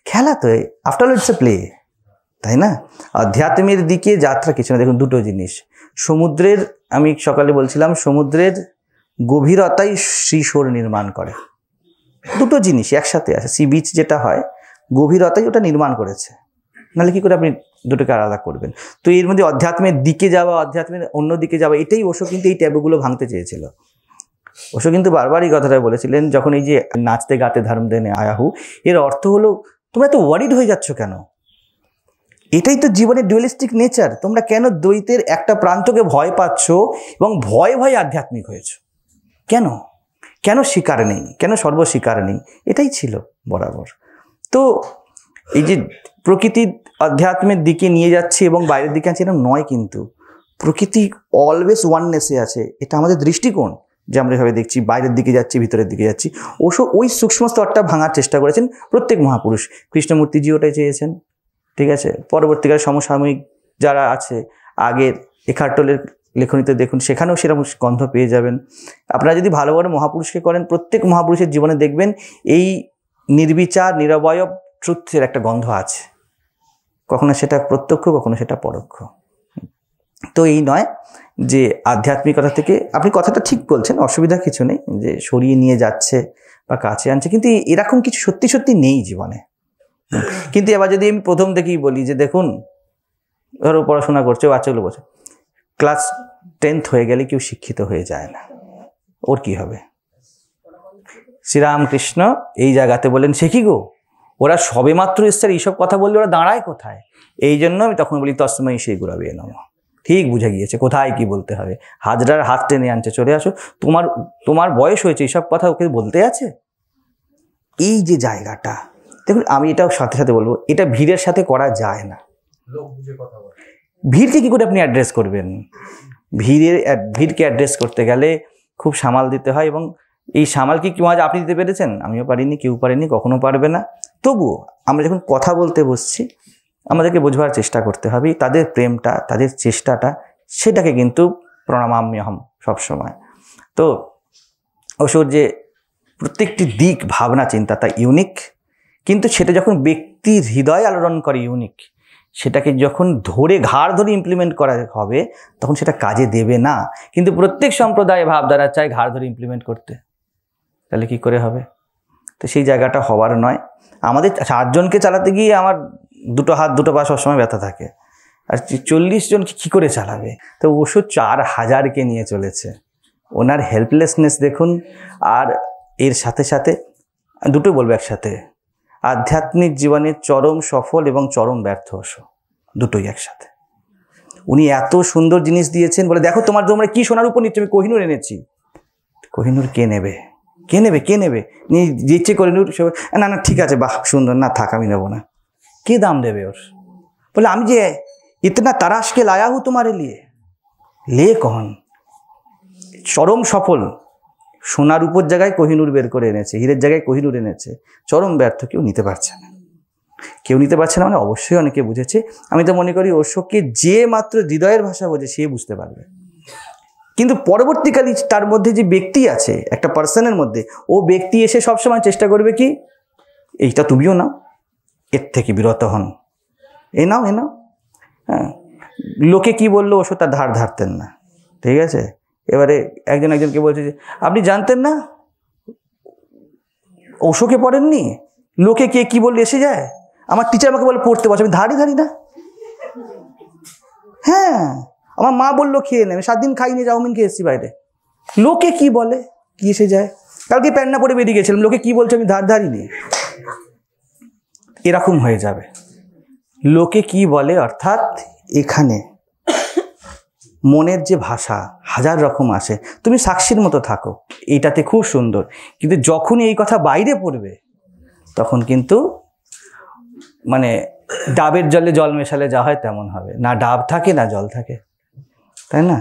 খেলা তো আফটার ইটস এ প্লে তাই না আধ্যাত্মের দিকে যাত্রা কিছু না দেখুন দুটো জিনিস সমুদ্রের আমি সকালে বলছিলাম সমুদ্রের গভীরতাই শ্রীশোর নির্মাণ করে দুটো জিনিস একসাথে আছে সি বিচ যেটা হয় গভীরতাই ওটা নির্মাণ করেছে নাহলে কী করে আপনি দুটোকে আলাদা করবেন তো এর মধ্যে অধ্যাত্মের দিকে যাওয়া অধ্যাত্মের অন্য দিকে যাওয়া এটাই ওষো কিন্তু এই ট্যাবুগুলো ভাঙতে চেয়েছিল ওষু কিন্তু বারবারই কথাটা বলেছিলেন যখন এই যে নাচতে গাতে ধর্ম দেনে আয়াহু এর অর্থ হলো তোমরা এত ওয়ারিড হয়ে যাচ্ছ কেন এটাই তো জীবনের ডুয়েলিস্টিক নেচার তোমরা কেন দ্বৈতের একটা প্রান্তকে ভয় পাচ্ছ এবং ভয় ভয় আধ্যাত্মিক হয়েছো কেন কেন শিকার নেই কেন সর্বস্বীকার নেই এটাই ছিল বরাবর তো এই যে প্রকৃতি আধ্যাত্মের দিকে নিয়ে যাচ্ছে এবং বাইরের দিকে আছে এটা নয় কিন্তু প্রকৃতি অলওয়েজ ওয়াননেসে আছে এটা আমাদের দৃষ্টিকোণ যে আমরা এভাবে দেখছি বাইরের দিকে যাচ্ছি ভিতরের দিকে যাচ্ছি ওসব ওই সূক্ষ্ম স্তরটা ভাঙার চেষ্টা করেছেন প্রত্যেক মহাপুরুষ কৃষ্ণমূর্তিজি ওটাই চেয়েছেন ঠিক আছে পরবর্তীকালে সমসাময়িক যারা আছে আগের এখারটোলের লেখনীতে দেখুন সেখানেও সেরকম গন্ধ পেয়ে যাবেন আপনারা যদি ভালো ভালো মহাপুরুষকে করেন প্রত্যেক মহাপুরুষের জীবনে দেখবেন এই নির্বিচার নিরবয়ব ট্রুথের একটা গন্ধ আছে কখনো সেটা প্রত্যক্ষ কখনো সেটা পরোক্ষ তো এই নয় যে আধ্যাত্মিকতা থেকে আপনি কথাটা ঠিক বলছেন অসুবিধা কিছু নেই যে সরিয়ে নিয়ে যাচ্ছে বা কাছে আনছে কিন্তু এরকম কিছু সত্যি সত্যি নেই জীবনে কিন্তু এবার যদি আমি প্রথম থেকেই বলি যে দেখুন ধরো পড়াশোনা করছে বা চলে বছর ক্লাস টেন্থ হয়ে গেলে কেউ শিক্ষিত হয়ে যায় না ওর কি হবে শ্রীরামকৃষ্ণ এই জায়গাতে বলেন সে কি গো ওরা সবে মাত্র এসছে এইসব কথা বললে ওরা দাঁড়ায় কোথায় এই জন্য আমি তখন বলি তসময় সেই বিয়ে নম ঠিক বুঝে গিয়েছে কোথায় কি বলতে হবে হাজরার হাত টেনে আনছে চলে আসো তোমার তোমার বয়স হয়েছে এইসব কথা ওকে বলতে আছে এই যে জায়গাটা দেখুন আমি এটাও সাথে সাথে বলবো এটা ভিড়ের সাথে করা যায় না লোক বুঝে কথা ভিড়কে কী করে আপনি অ্যাড্রেস করবেন ভিড়ের ভিড়কে অ্যাড্রেস করতে গেলে খুব সামাল দিতে হয় এবং এই সামাল কি কেউ আজ আপনি দিতে পেরেছেন আমিও পারিনি কেউ পারিনি কখনো পারবে না তবুও আমরা যখন কথা বলতে বসছি আমাদেরকে বোঝবার চেষ্টা করতে হবে তাদের প্রেমটা তাদের চেষ্টাটা সেটাকে কিন্তু প্রণামাম্যহম সবসময় তো ওষুধ যে প্রত্যেকটি দিক ভাবনা চিন্তা তা ইউনিক কিন্তু সেটা যখন ব্যক্তির হৃদয় আলোড়ন করে ইউনিক সেটাকে যখন ধরে ঘাড় ধরে ইমপ্লিমেন্ট করা হবে তখন সেটা কাজে দেবে না কিন্তু প্রত্যেক সম্প্রদায় ভাবধারা চায় ঘাড় ধরে ইমপ্লিমেন্ট করতে তাহলে কি করে হবে তো সেই জায়গাটা হওয়ার নয় আমাদের চারজনকে চালাতে গিয়ে আমার দুটো হাত দুটো পা সবসময় ব্যথা থাকে আর চল্লিশ জন কী করে চালাবে তো ওষু চার হাজারকে নিয়ে চলেছে ওনার হেল্পলেসনেস দেখুন আর এর সাথে সাথে দুটো বলবো একসাথে আধ্যাত্মিক জীবনে চরম সফল এবং চরম ব্যর্থ হসো দুটোই একসাথে উনি এত সুন্দর জিনিস দিয়েছেন বলে দেখো তোমার তোমরা কি সোনার উপর নিচ্ছি আমি কোহিনুর এনেছি কোহিনুর কে নেবে কে নেবে কে নেবে নিয়ে ইচ্ছে করে সব না না ঠিক আছে বাহ সুন্দর না থাক আমি নেবো না কে দাম দেবে ওর বলে আমি যে ইতনা তারাশকে লায়াহু হু তোমারে লিয়ে লে কহন চরম সফল সোনার উপর জায়গায় কোহিনুর বের করে এনেছে হীরের জায়গায় কোহিনুর এনেছে চরম ব্যর্থ কেউ নিতে পারছে না কেউ নিতে পারছে না মানে অবশ্যই অনেকে বুঝেছে আমি তো মনে করি অশোককে যে মাত্র হৃদয়ের ভাষা বোঝে সে বুঝতে পারবে কিন্তু পরবর্তীকালে তার মধ্যে যে ব্যক্তি আছে একটা পার্সনের মধ্যে ও ব্যক্তি এসে সবসময় চেষ্টা করবে কি এইটা তুমিও নাও এর থেকে বিরত হন এ নাও এ নাও হ্যাঁ লোকে কি বললো ওষুধ তার ধার ধারতেন না ঠিক আছে এবারে একজন একজনকে বলছে যে আপনি জানতেন না অশোকে পড়েননি লোকে কে কি বললে এসে যায় আমার টিচার আমাকে বলে পড়তে বসে আমি ধারি ধারি না হ্যাঁ আমার মা বললো খেয়ে নেবে সাত দিন খাইনি চাউমিন খেয়ে এসেছি বাইরে লোকে কি বলে কি এসে যায় কালকে প্যান্ট না পরে বেরিয়ে গেছিলাম লোকে কি বলছে আমি ধার ধারি নেই এরকম হয়ে যাবে লোকে কি বলে অর্থাৎ এখানে মনের যে ভাষা হাজার রকম আসে তুমি সাক্ষীর মতো থাকো এইটাতে খুব সুন্দর কিন্তু যখনই এই কথা বাইরে পড়বে তখন কিন্তু মানে ডাবের জলে জল মেশালে যা হয় তেমন হবে না ডাব থাকে না জল থাকে তাই না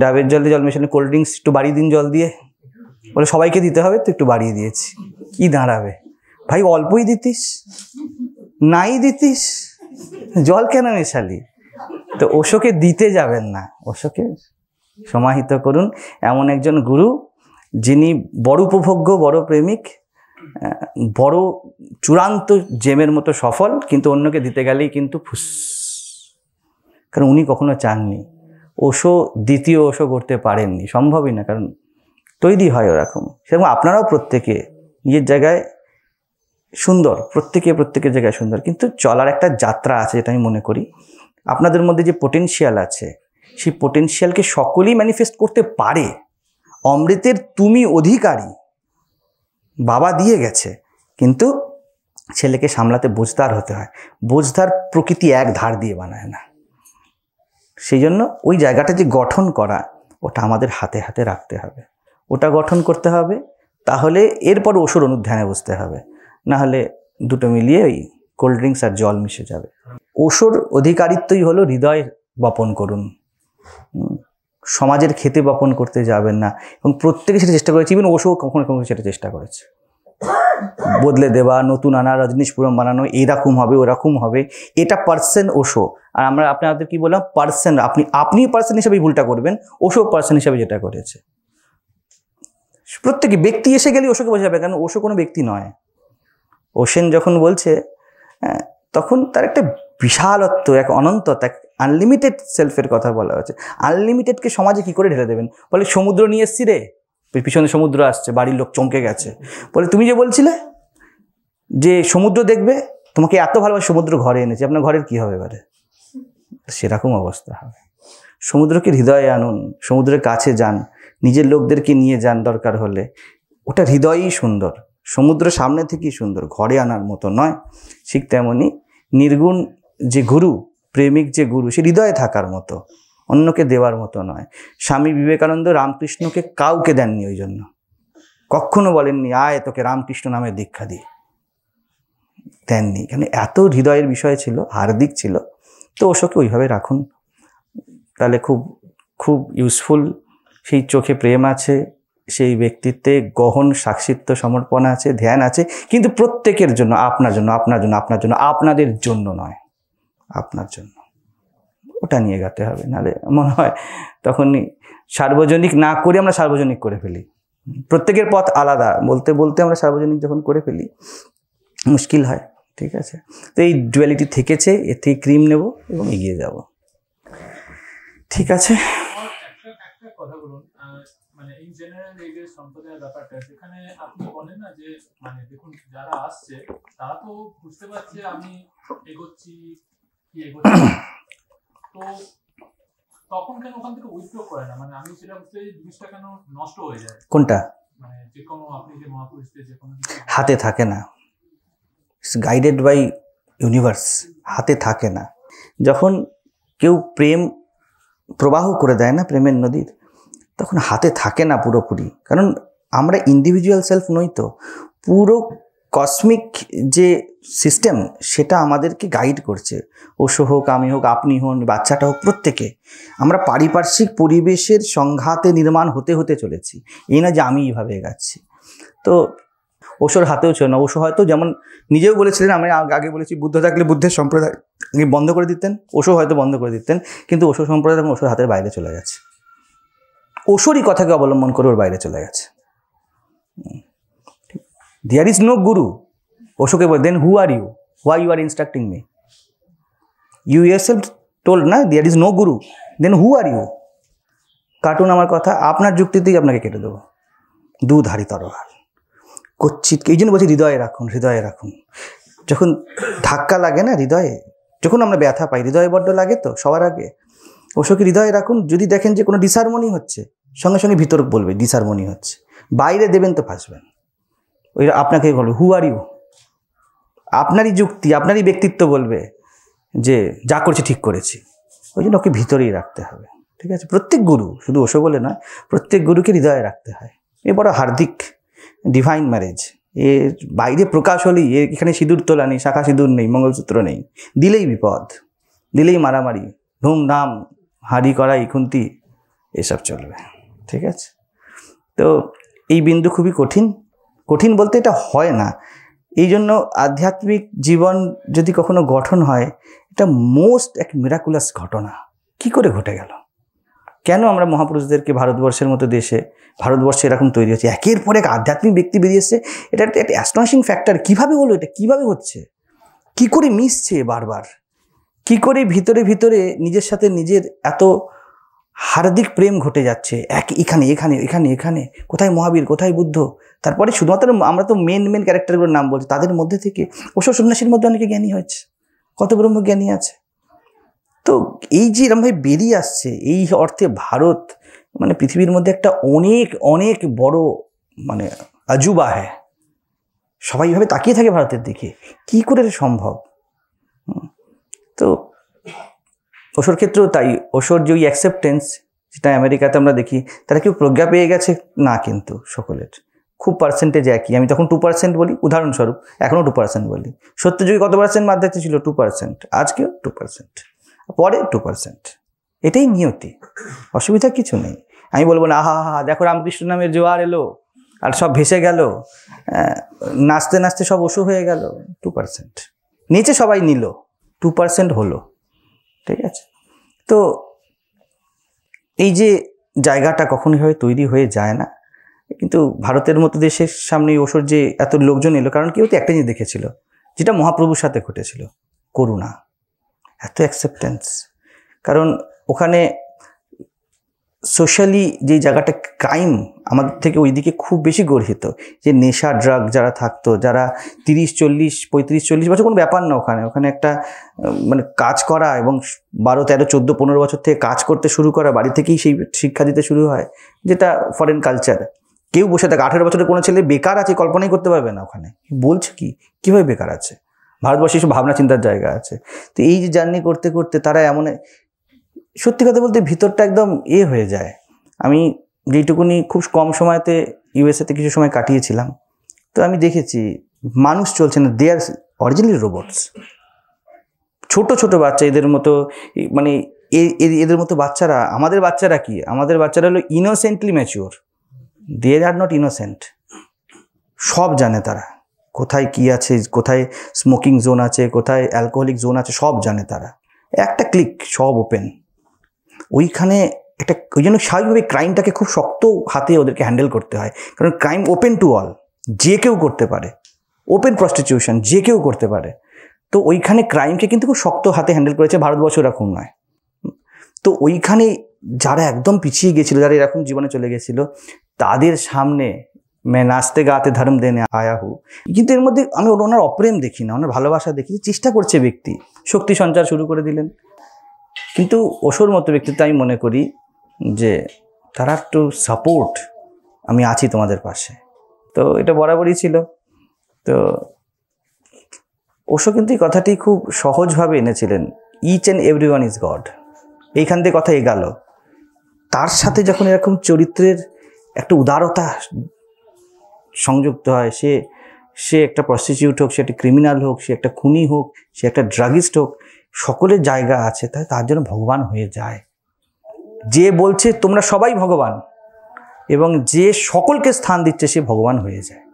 ডাবের জলে জল মেশালে কোল্ড ড্রিঙ্কস একটু বাড়িয়ে দিন জল দিয়ে বলে সবাইকে দিতে হবে তো একটু বাড়িয়ে দিয়েছি কি দাঁড়াবে ভাই অল্পই দিতিস নাই দিতিস জল কেন মেশালি তো অশোকে দিতে যাবেন না অশোকে সমাহিত করুন এমন একজন গুরু যিনি বড় উপভোগ্য বড় প্রেমিক বড় চূড়ান্ত জেমের মতো সফল কিন্তু অন্যকে দিতে গেলেই কিন্তু ফুস কারণ উনি কখনো চাননি ওষো দ্বিতীয় ওষো করতে পারেননি সম্ভবই না কারণ তৈরি হয় ওরকম সেরকম আপনারাও প্রত্যেকে নিজের জায়গায় সুন্দর প্রত্যেকে প্রত্যেকের জায়গায় সুন্দর কিন্তু চলার একটা যাত্রা আছে যেটা আমি মনে করি আপনাদের মধ্যে যে পোটেনশিয়াল আছে সেই পোটেনশিয়ালকে সকলেই ম্যানিফেস্ট করতে পারে অমৃতের তুমি অধিকারী বাবা দিয়ে গেছে কিন্তু ছেলেকে সামলাতে বোঝদার হতে হয় বোঝদার প্রকৃতি এক ধার দিয়ে বানায় না সেই জন্য ওই জায়গাটা যে গঠন করা ওটা আমাদের হাতে হাতে রাখতে হবে ওটা গঠন করতে হবে তাহলে এরপর ওষুধ অনুধ্যানে বসতে হবে নাহলে দুটো মিলিয়ে ওই কোল্ড ড্রিঙ্কস আর জল মিশে যাবে ওষুর অধিকারিত্বই হলো হৃদয় বপন করুন সমাজের খেতে বপন করতে যাবেন না এবং প্রত্যেকে সেটা চেষ্টা করেছে ইভেন ওষুধ কখনো কখনো সেটা চেষ্টা করেছে বদলে দেওয়া নতুন আনা রজনীশপুরম বানানো এরকম হবে ওরকম হবে এটা পার্সেন ওষো আর আমরা আপনাদের কি বললাম পার্সেন আপনি আপনি পার্সেন হিসাবে ভুলটা করবেন ওষো পার্সেন হিসাবে যেটা করেছে প্রত্যেকে ব্যক্তি এসে গেলে ওষোকে বোঝাবে কারণ ওষো কোনো ব্যক্তি নয় ওসেন যখন বলছে তখন তার একটা বিশালত্ব এক অনন্তত এক আনলিমিটেড সেলফের কথা বলা হয়েছে আনলিমিটেডকে সমাজে কি করে ঢেলে দেবেন বলে সমুদ্র নিয়ে এসছি রে পিছনে সমুদ্র আসছে বাড়ির লোক চমকে গেছে বলে তুমি যে বলছিলে যে সমুদ্র দেখবে তোমাকে এত ভালোবাসে সমুদ্র ঘরে এনেছে আপনার ঘরের কি হবে এবারে সেরকম অবস্থা হবে সমুদ্রকে হৃদয়ে আনুন সমুদ্রের কাছে যান নিজের লোকদেরকে নিয়ে যান দরকার হলে ওটা হৃদয়ই সুন্দর সমুদ্র সামনে থেকেই সুন্দর ঘরে আনার মতো নয় ঠিক তেমনি নির্গুণ যে গুরু প্রেমিক যে গুরু সে হৃদয়ে থাকার মতো অন্যকে দেওয়ার মতো নয় স্বামী বিবেকানন্দ রামকৃষ্ণকে কাউকে দেননি ওই জন্য কখনো বলেননি আয় তোকে রামকৃষ্ণ নামে দীক্ষা দিই দেননি কেন এত হৃদয়ের বিষয় ছিল হার্দিক ছিল তো ওসবকে ওইভাবে রাখুন তাহলে খুব খুব ইউজফুল সেই চোখে প্রেম আছে সেই ব্যক্তিত্বে গহন সাক্ষিত্ব সমর্পণ আছে ধ্যান আছে কিন্তু প্রত্যেকের জন্য আপনার জন্য আপনার জন্য আপনার জন্য আপনাদের জন্য নয় আপনার জন্য ওটা নিয়ে গাতে হবে নাহলে মনে হয় তখনই সার্বজনিক না করে আমরা সার্বজনিক করে ফেলি প্রত্যেকের পথ আলাদা বলতে বলতে আমরা সার্বজনিক যখন করে ফেলি মুশকিল হয় ঠিক আছে তো এই ডুয়ালিটি থেকেছে এর থেকে ক্রিম নেব এবং এগিয়ে যাব ঠিক আছে ব্যাপারটা সেখানে আপনি বলেন না যে মানে দেখুন যারা আসছে তারা তো বুঝতে পারছে আমি এগোচ্ছি কি এগোচ্ছি তো তখন কেন ওখান থেকে উইথড্র করে না মানে আমি সেটা বুঝতে জিনিসটা কেন নষ্ট হয়ে যায় কোনটা মানে যে কোনো আপনি যে মহাপুরুষদের যে কোনো হাতে থাকে না গাইডেড বাই ইউনিভার্স হাতে থাকে না যখন কেউ প্রেম প্রবাহ করে দেয় না প্রেমের নদীর তখন হাতে থাকে না পুরোপুরি কারণ আমরা ইন্ডিভিজুয়াল সেলফ নই তো পুরো কসমিক যে সিস্টেম সেটা আমাদেরকে গাইড করছে ওসো হোক আমি হোক আপনি হন বাচ্চাটা হোক প্রত্যেকে আমরা পারিপার্শ্বিক পরিবেশের সংঘাতে নির্মাণ হতে হতে চলেছি এই না যে আমি এইভাবে এগাচ্ছি তো ওসোর হাতেও ছিল না ওসো হয়তো যেমন নিজেও বলেছিলেন আমি আগে বলেছি বুদ্ধ থাকলে বুদ্ধের সম্প্রদায় বন্ধ করে দিতেন ওশো হয়তো বন্ধ করে দিতেন কিন্তু ওসো সম্প্রদায় এবং ওসোর হাতের বাইরে চলে গেছে ওশোরই কথাকে অবলম্বন করে ওর বাইরে চলে গেছে দেয়ার ইজ নো গুরু অশোকে বল then who are you why you are instructing me you yourself told না দেয়ার ইজ নো গুরু দেন হু আর ইউ কার্টুন আমার কথা আপনার যুক্তিতেই আপনাকে কেটে দেবো দুধারি তরোয়াল কচ্ছিত এই জন্য বলছি হৃদয়ে রাখুন হৃদয়ে রাখুন যখন ধাক্কা লাগে না হৃদয়ে যখন আমরা ব্যথা পাই হৃদয়ে বড্ড লাগে তো সবার আগে অশোকে হৃদয়ে রাখুন যদি দেখেন যে কোনো ডিসারমনি হচ্ছে সঙ্গে সঙ্গে ভিতর বলবে ডিসারমনি হচ্ছে বাইরে দেবেন তো ফাঁসবেন ওই আপনাকে বলবে হু আর ইউ আপনারই যুক্তি আপনারই ব্যক্তিত্ব বলবে যে যা করছে ঠিক করেছি ওই জন্য ওকে ভিতরেই রাখতে হবে ঠিক আছে প্রত্যেক গুরু শুধু ওসব বলে নয় প্রত্যেক গুরুকে হৃদয়ে রাখতে হয় এ বড় হার্দিক ডিভাইন ম্যারেজ এর বাইরে প্রকাশ হলেই এর এখানে সিঁদুর তোলা নেই শাখা সিঁদুর নেই মঙ্গলসূত্র নেই দিলেই বিপদ দিলেই মারামারি ধুমধাম হাড়ি করা ইখুন্তি এসব চলবে ঠিক আছে তো এই বিন্দু খুবই কঠিন কঠিন বলতে এটা হয় না এই জন্য আধ্যাত্মিক জীবন যদি কখনো গঠন হয় এটা মোস্ট এক মিরাকুলাস ঘটনা কি করে ঘটে গেল কেন আমরা মহাপুরুষদেরকে ভারতবর্ষের মতো দেশে ভারতবর্ষে এরকম তৈরি হচ্ছে একের পর এক আধ্যাত্মিক ব্যক্তি বেরিয়েছে এটা একটা অ্যাস্টনাশিং ফ্যাক্টর কীভাবে হলো এটা কীভাবে হচ্ছে কি করে মিশছে বারবার কি করে ভিতরে ভিতরে নিজের সাথে নিজের এত হার্দিক প্রেম ঘটে যাচ্ছে এক এখানে এখানে এখানে এখানে কোথায় মহাবীর কোথায় বুদ্ধ তারপরে শুধুমাত্র আমরা তো মেন মেন ক্যারেক্টারগুলোর নাম বলছি তাদের মধ্যে থেকে ওসব সন্ন্যাসীর মধ্যে অনেকে জ্ঞানী হয়েছে কত ব্রহ্ম জ্ঞানী আছে তো এই যে এরমভাবে বেরিয়ে আসছে এই অর্থে ভারত মানে পৃথিবীর মধ্যে একটা অনেক অনেক বড় মানে আজুবা হ্যাঁ সবাই এভাবে তাকিয়ে থাকে ভারতের দিকে কি করে সম্ভব তো ওষুর ক্ষেত্রেও তাই ওষুর যে ওই অ্যাকসেপ্টেন্স যেটা আমেরিকাতে আমরা দেখি তারা কেউ প্রজ্ঞা পেয়ে গেছে না কিন্তু সকলের খুব পার্সেন্টেজ একই আমি তখন টু পার্সেন্ট বলি উদাহরণস্বরূপ এখনও টু পার্সেন্ট বলি সত্যযুগে কত পার্সেন্ট মাধ্যমে ছিল টু পার্সেন্ট আজকেও টু পার্সেন্ট পরে টু পার্সেন্ট এটাই নিয়তি অসুবিধা কিছু নেই আমি বলবো না আহা হা দেখো রামকৃষ্ণ নামের জোয়ার এলো আর সব ভেসে গেল নাচতে নাচতে সব অসু হয়ে গেল টু পার্সেন্ট নিচে সবাই নিল টু পার্সেন্ট হলো ঠিক আছে তো এই যে জায়গাটা কখনোই হয় তৈরি হয়ে যায় না কিন্তু ভারতের মতো দেশের সামনে ওষুধ যে এত লোকজন এলো কারণ কেউ তো একটা জিনিস দেখেছিল যেটা মহাপ্রভুর সাথে ঘটেছিল করুণা এত অ্যাকসেপ্টেন্স কারণ ওখানে সোশ্যালি যে জায়গাটা ক্রাইম আমাদের থেকে ওইদিকে খুব বেশি গর্হিত যে নেশা ড্রাগ যারা থাকতো যারা তিরিশ চল্লিশ পঁয়ত্রিশ চল্লিশ বছর কোনো ব্যাপার না ওখানে ওখানে একটা মানে কাজ করা এবং বারো তেরো চোদ্দো পনেরো বছর থেকে কাজ করতে শুরু করা বাড়ি থেকেই সেই শিক্ষা দিতে শুরু হয় যেটা ফরেন কালচার কেউ বসে থাকে আঠেরো বছরের কোনো ছেলে বেকার আছে কল্পনাই করতে পারবে না ওখানে বলছে কি কীভাবে বেকার আছে ভারতবর্ষে এসব ভাবনা চিন্তার জায়গা আছে তো এই যে জার্নি করতে করতে তারা এমন সত্যি কথা বলতে ভিতরটা একদম এ হয়ে যায় আমি যেইটুকুনি খুব কম সময়তে ইউএসএতে কিছু সময় কাটিয়েছিলাম তো আমি দেখেছি মানুষ চলছে না দে আর অরিজিনালি রোবটস ছোট ছোট বাচ্চা এদের মতো মানে এদের মতো বাচ্চারা আমাদের বাচ্চারা কি আমাদের বাচ্চারা হলো innocently mature they are not innocent সব জানে তারা কোথায় কি আছে কোথায় স্মোকিং জোন আছে কোথায় অ্যালকোহলিক জোন আছে সব জানে তারা একটা ক্লিক সব ওপেন ওইখানে একটা ওই জন্য স্বাভাবিকভাবে ক্রাইমটাকে খুব শক্ত হাতে ওদেরকে হ্যান্ডেল করতে হয় কারণ ক্রাইম ওপেন টু অল যে কেউ করতে পারে ওপেন প্রস্টিটিউশন যে কেউ করতে পারে তো ওইখানে ক্রাইমকে কিন্তু খুব শক্ত হাতে হ্যান্ডেল করেছে ভারতবর্ষ এরকম নয় তো ওইখানে যারা একদম পিছিয়ে গেছিলো যারা এরকম জীবনে চলে গেছিলো তাদের সামনে মে মানে নাচতে গাতে ধর্ম দেনে আয়া হু কিন্তু এর মধ্যে আমি ওনার অপ্রেম দেখি না ওনার ভালোবাসা দেখি চেষ্টা করছে ব্যক্তি শক্তি সঞ্চার শুরু করে দিলেন কিন্তু অসুর মতো ব্যক্তিত্ব আমি মনে করি যে তারা একটু সাপোর্ট আমি আছি তোমাদের পাশে তো এটা বরাবরই ছিল তো ওসো কিন্তু এই কথাটি খুব সহজভাবে এনেছিলেন each and every one is God এইখান থেকে কথা এগালো তার সাথে যখন এরকম চরিত্রের একটা উদারতা সংযুক্ত হয় সে সে একটা প্রস্টিটিউট হোক সে একটা ক্রিমিনাল হোক সে একটা খুনি হোক সে একটা ড্রাগিস্ট হোক সকলের জায়গা আছে তাই তার জন্য ভগবান হয়ে যায় যে বলছে তোমরা সবাই ভগবান এবং যে সকলকে স্থান দিচ্ছে সে ভগবান হয়ে যায়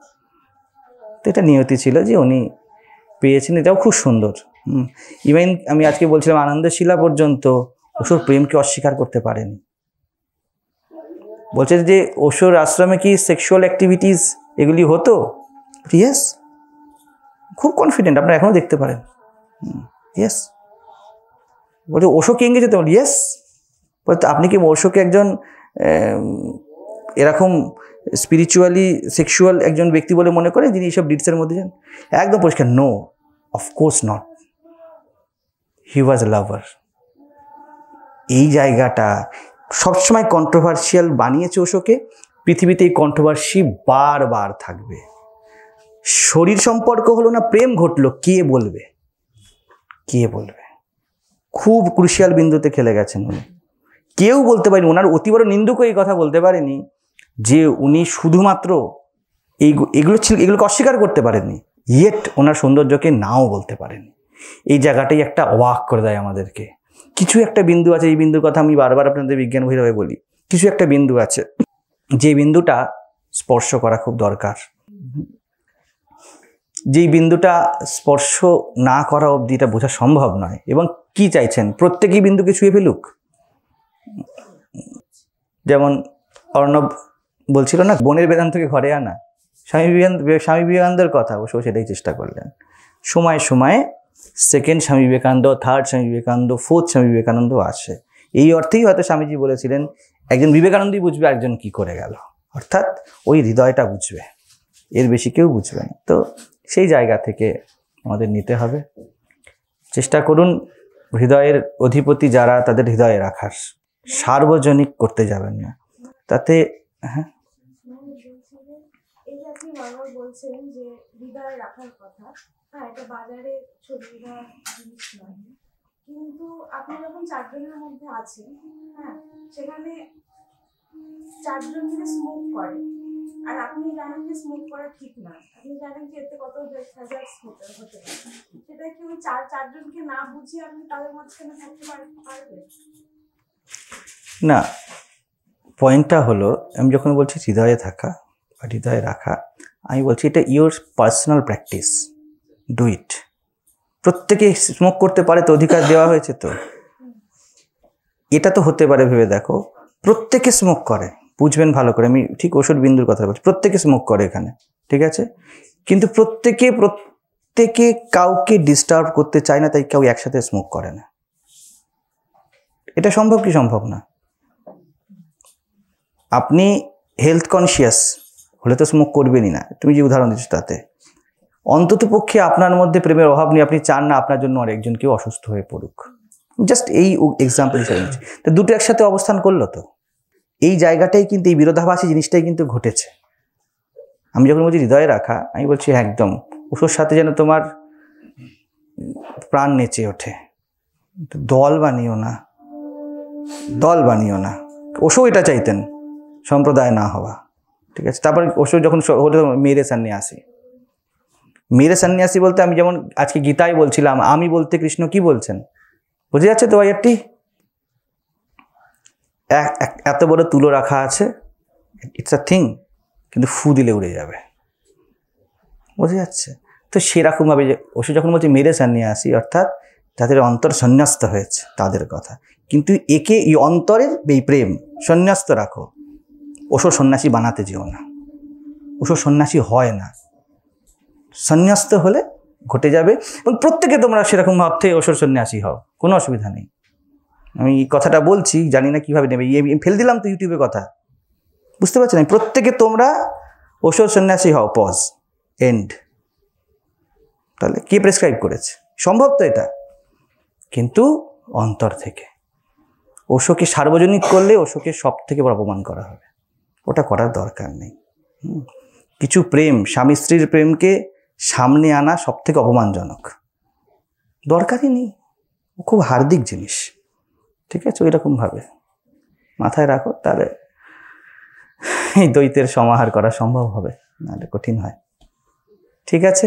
তো এটা নিয়তি ছিল যে উনি পেয়েছেন এটাও খুব সুন্দর ইভেন আমি আজকে বলছিলাম আনন্দশিলা পর্যন্ত অসুর প্রেমকে অস্বীকার করতে পারেনি বলছে যে অসুর আশ্রমে কি সেক্সুয়াল অ্যাক্টিভিটিস এগুলি হতো ইয়েস খুব কনফিডেন্ট আপনারা এখনও দেখতে পারেন ইয়েস বলছে অশোক ইংরেজিতে বলি ইয়েস বলতে আপনি কি অশোকে একজন এরকম স্পিরিচুয়ালি সেক্সুয়াল একজন ব্যক্তি বলে মনে করে যিনি এইসব ডিটসের মধ্যে যান একদম পরিষ্কার no of course not he was lover এই জায়গাটা সবসময় কন্ট্রোভার্সিয়াল বানিয়েছে অশোকে পৃথিবীতে এই কন্ট্রোভার্সি বারবার থাকবে শরীর সম্পর্ক হলো না প্রেম ঘটলো কে বলবে কে বলবে খুব ক্রুশিয়াল বিন্দুতে খেলে গেছেন উনি কেউ বলতে পারেনি ওনার অতি বড় নিন্দুকও এই কথা বলতে পারেনি যে উনি শুধুমাত্র এই এগুলো ছিল এগুলোকে অস্বীকার করতে পারেননি ইয়েট ওনার সৌন্দর্যকে নাও বলতে পারেন এই জায়গাটাই একটা অবাক করে দেয় আমাদেরকে কিছু একটা বিন্দু আছে এই বিন্দুর কথা আমি বারবার আপনাদের বিজ্ঞান বহিরভাবে বলি কিছু একটা বিন্দু আছে যে বিন্দুটা স্পর্শ করা খুব দরকার যেই বিন্দুটা স্পর্শ না করা অবধি এটা বোঝা সম্ভব নয় এবং কি চাইছেন প্রত্যেকই বিন্দুকে ছুঁয়ে ফেলুক যেমন অর্ণব বলছিল না বনের বেদান্তকে ঘরে আনা স্বামী বিবেকানন্দ স্বামী বিবেকানন্দের কথা অবশ্য সেটাই চেষ্টা করলেন সময় সময়ে সেকেন্ড স্বামী বিবেকানন্দ থার্ড স্বামী বিবেকানন্দ ফোর্থ স্বামী বিবেকানন্দ আসে এই অর্থেই হয়তো স্বামীজি বলেছিলেন একজন বিবেকানন্দই বুঝবে একজন কি করে গেল অর্থাৎ ওই হৃদয়টা বুঝবে এর বেশি কেউ বুঝবে না তো সেই জায়গা থেকে আমাদের নিতে হবে চেষ্টা করুন হৃদয়ের অধিপতি যারা তাদের হৃদয়ে রাখার সার্বজনিক করতে যাবেন না তাতে হ্যাঁ বলছেন কথা হ্যাঁ, কিন্তু হ্যাঁ, সেখানে চারজন মিলে স্মোক করে আর আপনি জানেন যে স্মুথ করা ঠিক না আপনি জানেন যে এতে কত হাজার হতে হতে পারে সেটা কি ওই চার চারজনকে না বুঝিয়ে আপনি তাদের মাঝখানে থাকতে পারবেন না পয়েন্টটা হলো আমি যখন বলছি হৃদয়ে থাকা বা হৃদয়ে রাখা আমি বলছি এটা your personal practice do it প্রত্যেকে স্মোক করতে পারে তো অধিকার দেওয়া হয়েছে তো এটা তো হতে পারে ভেবে দেখো প্রত্যেকে স্মোক করে বুঝবেন ভালো করে আমি ঠিক ওষুধ বিন্দুর কথা বলছি প্রত্যেকে স্মোক করে এখানে ঠিক আছে কিন্তু প্রত্যেকে প্রত্যেকে কাউকে ডিস্টার্ব করতে চায় না তাই কেউ একসাথে স্মোক করে না এটা সম্ভব কি সম্ভব না আপনি হেলথ কনসিয়াস হলে তো স্মোক করবেনই না তুমি যে উদাহরণ দিচ্ছ তাতে অন্তত পক্ষে আপনার মধ্যে প্রেমের অভাব নিয়ে আপনি চান না আপনার জন্য আরেকজন কেউ অসুস্থ হয়ে পড়ুক জাস্ট এই এক্সাম্পল হিসাবে তো দুটো একসাথে অবস্থান করলো তো এই জায়গাটাই কিন্তু এই বিরোধাভাসী জিনিসটাই কিন্তু ঘটেছে আমি যখন বলছি হৃদয়ে রাখা আমি বলছি একদম উষোর সাথে যেন তোমার প্রাণ নেচে ওঠে দল বানিও না দল বানিও না ওষো এটা চাইতেন সম্প্রদায় না হওয়া ঠিক আছে তারপর ওষু যখন হলে মেরে সন্ন্যাসী মেরে সন্ন্যাসী বলতে আমি যেমন আজকে গীতায় বলছিলাম আমি বলতে কৃষ্ণ কি বলছেন বুঝে যাচ্ছে তো ভাইয়ারটি এত বড় তুলো রাখা আছে ইটস আ থিং কিন্তু ফু দিলে উড়ে যাবে বোঝা যাচ্ছে তো সেরকমভাবে যে ওষুধ যখন বলছে মেরে সন্ন্যাসী অর্থাৎ তাদের অন্তর সন্ন্যাস্ত হয়েছে তাদের কথা কিন্তু একে এই অন্তরের এই প্রেম সন্ন্যাস্ত রাখো ওষু সন্ন্যাসী বানাতে যেও না ওষু সন্ন্যাসী হয় না সন্ন্যাস্ত হলে ঘটে যাবে এবং প্রত্যেকে তোমরা সেরকম অর্থে ওষুধ সন্ন্যাসী হও কোনো অসুবিধা নেই আমি কথাটা বলছি জানি না কীভাবে নেবে ফেল দিলাম তো ইউটিউবে কথা বুঝতে পারছেন না প্রত্যেকে তোমরা ওষুধ সন্ন্যাসী হও পজ এন্ড তাহলে কে প্রেসক্রাইব করেছে সম্ভব তো এটা কিন্তু অন্তর থেকে ওষুকে সার্বজনীন করলে ওষুকে সব থেকে বড় অপমান করা হবে ওটা করার দরকার নেই কিছু প্রেম স্বামী স্ত্রীর প্রেমকে সামনে আনা সব থেকে অপমানজনক দরকারই নেই খুব হার্দিক জিনিস ঠিক আছে ওইরকমভাবে মাথায় রাখো তাহলে এই দ্বৈতের সমাহার করা সম্ভব হবে নাহলে কঠিন হয় ঠিক আছে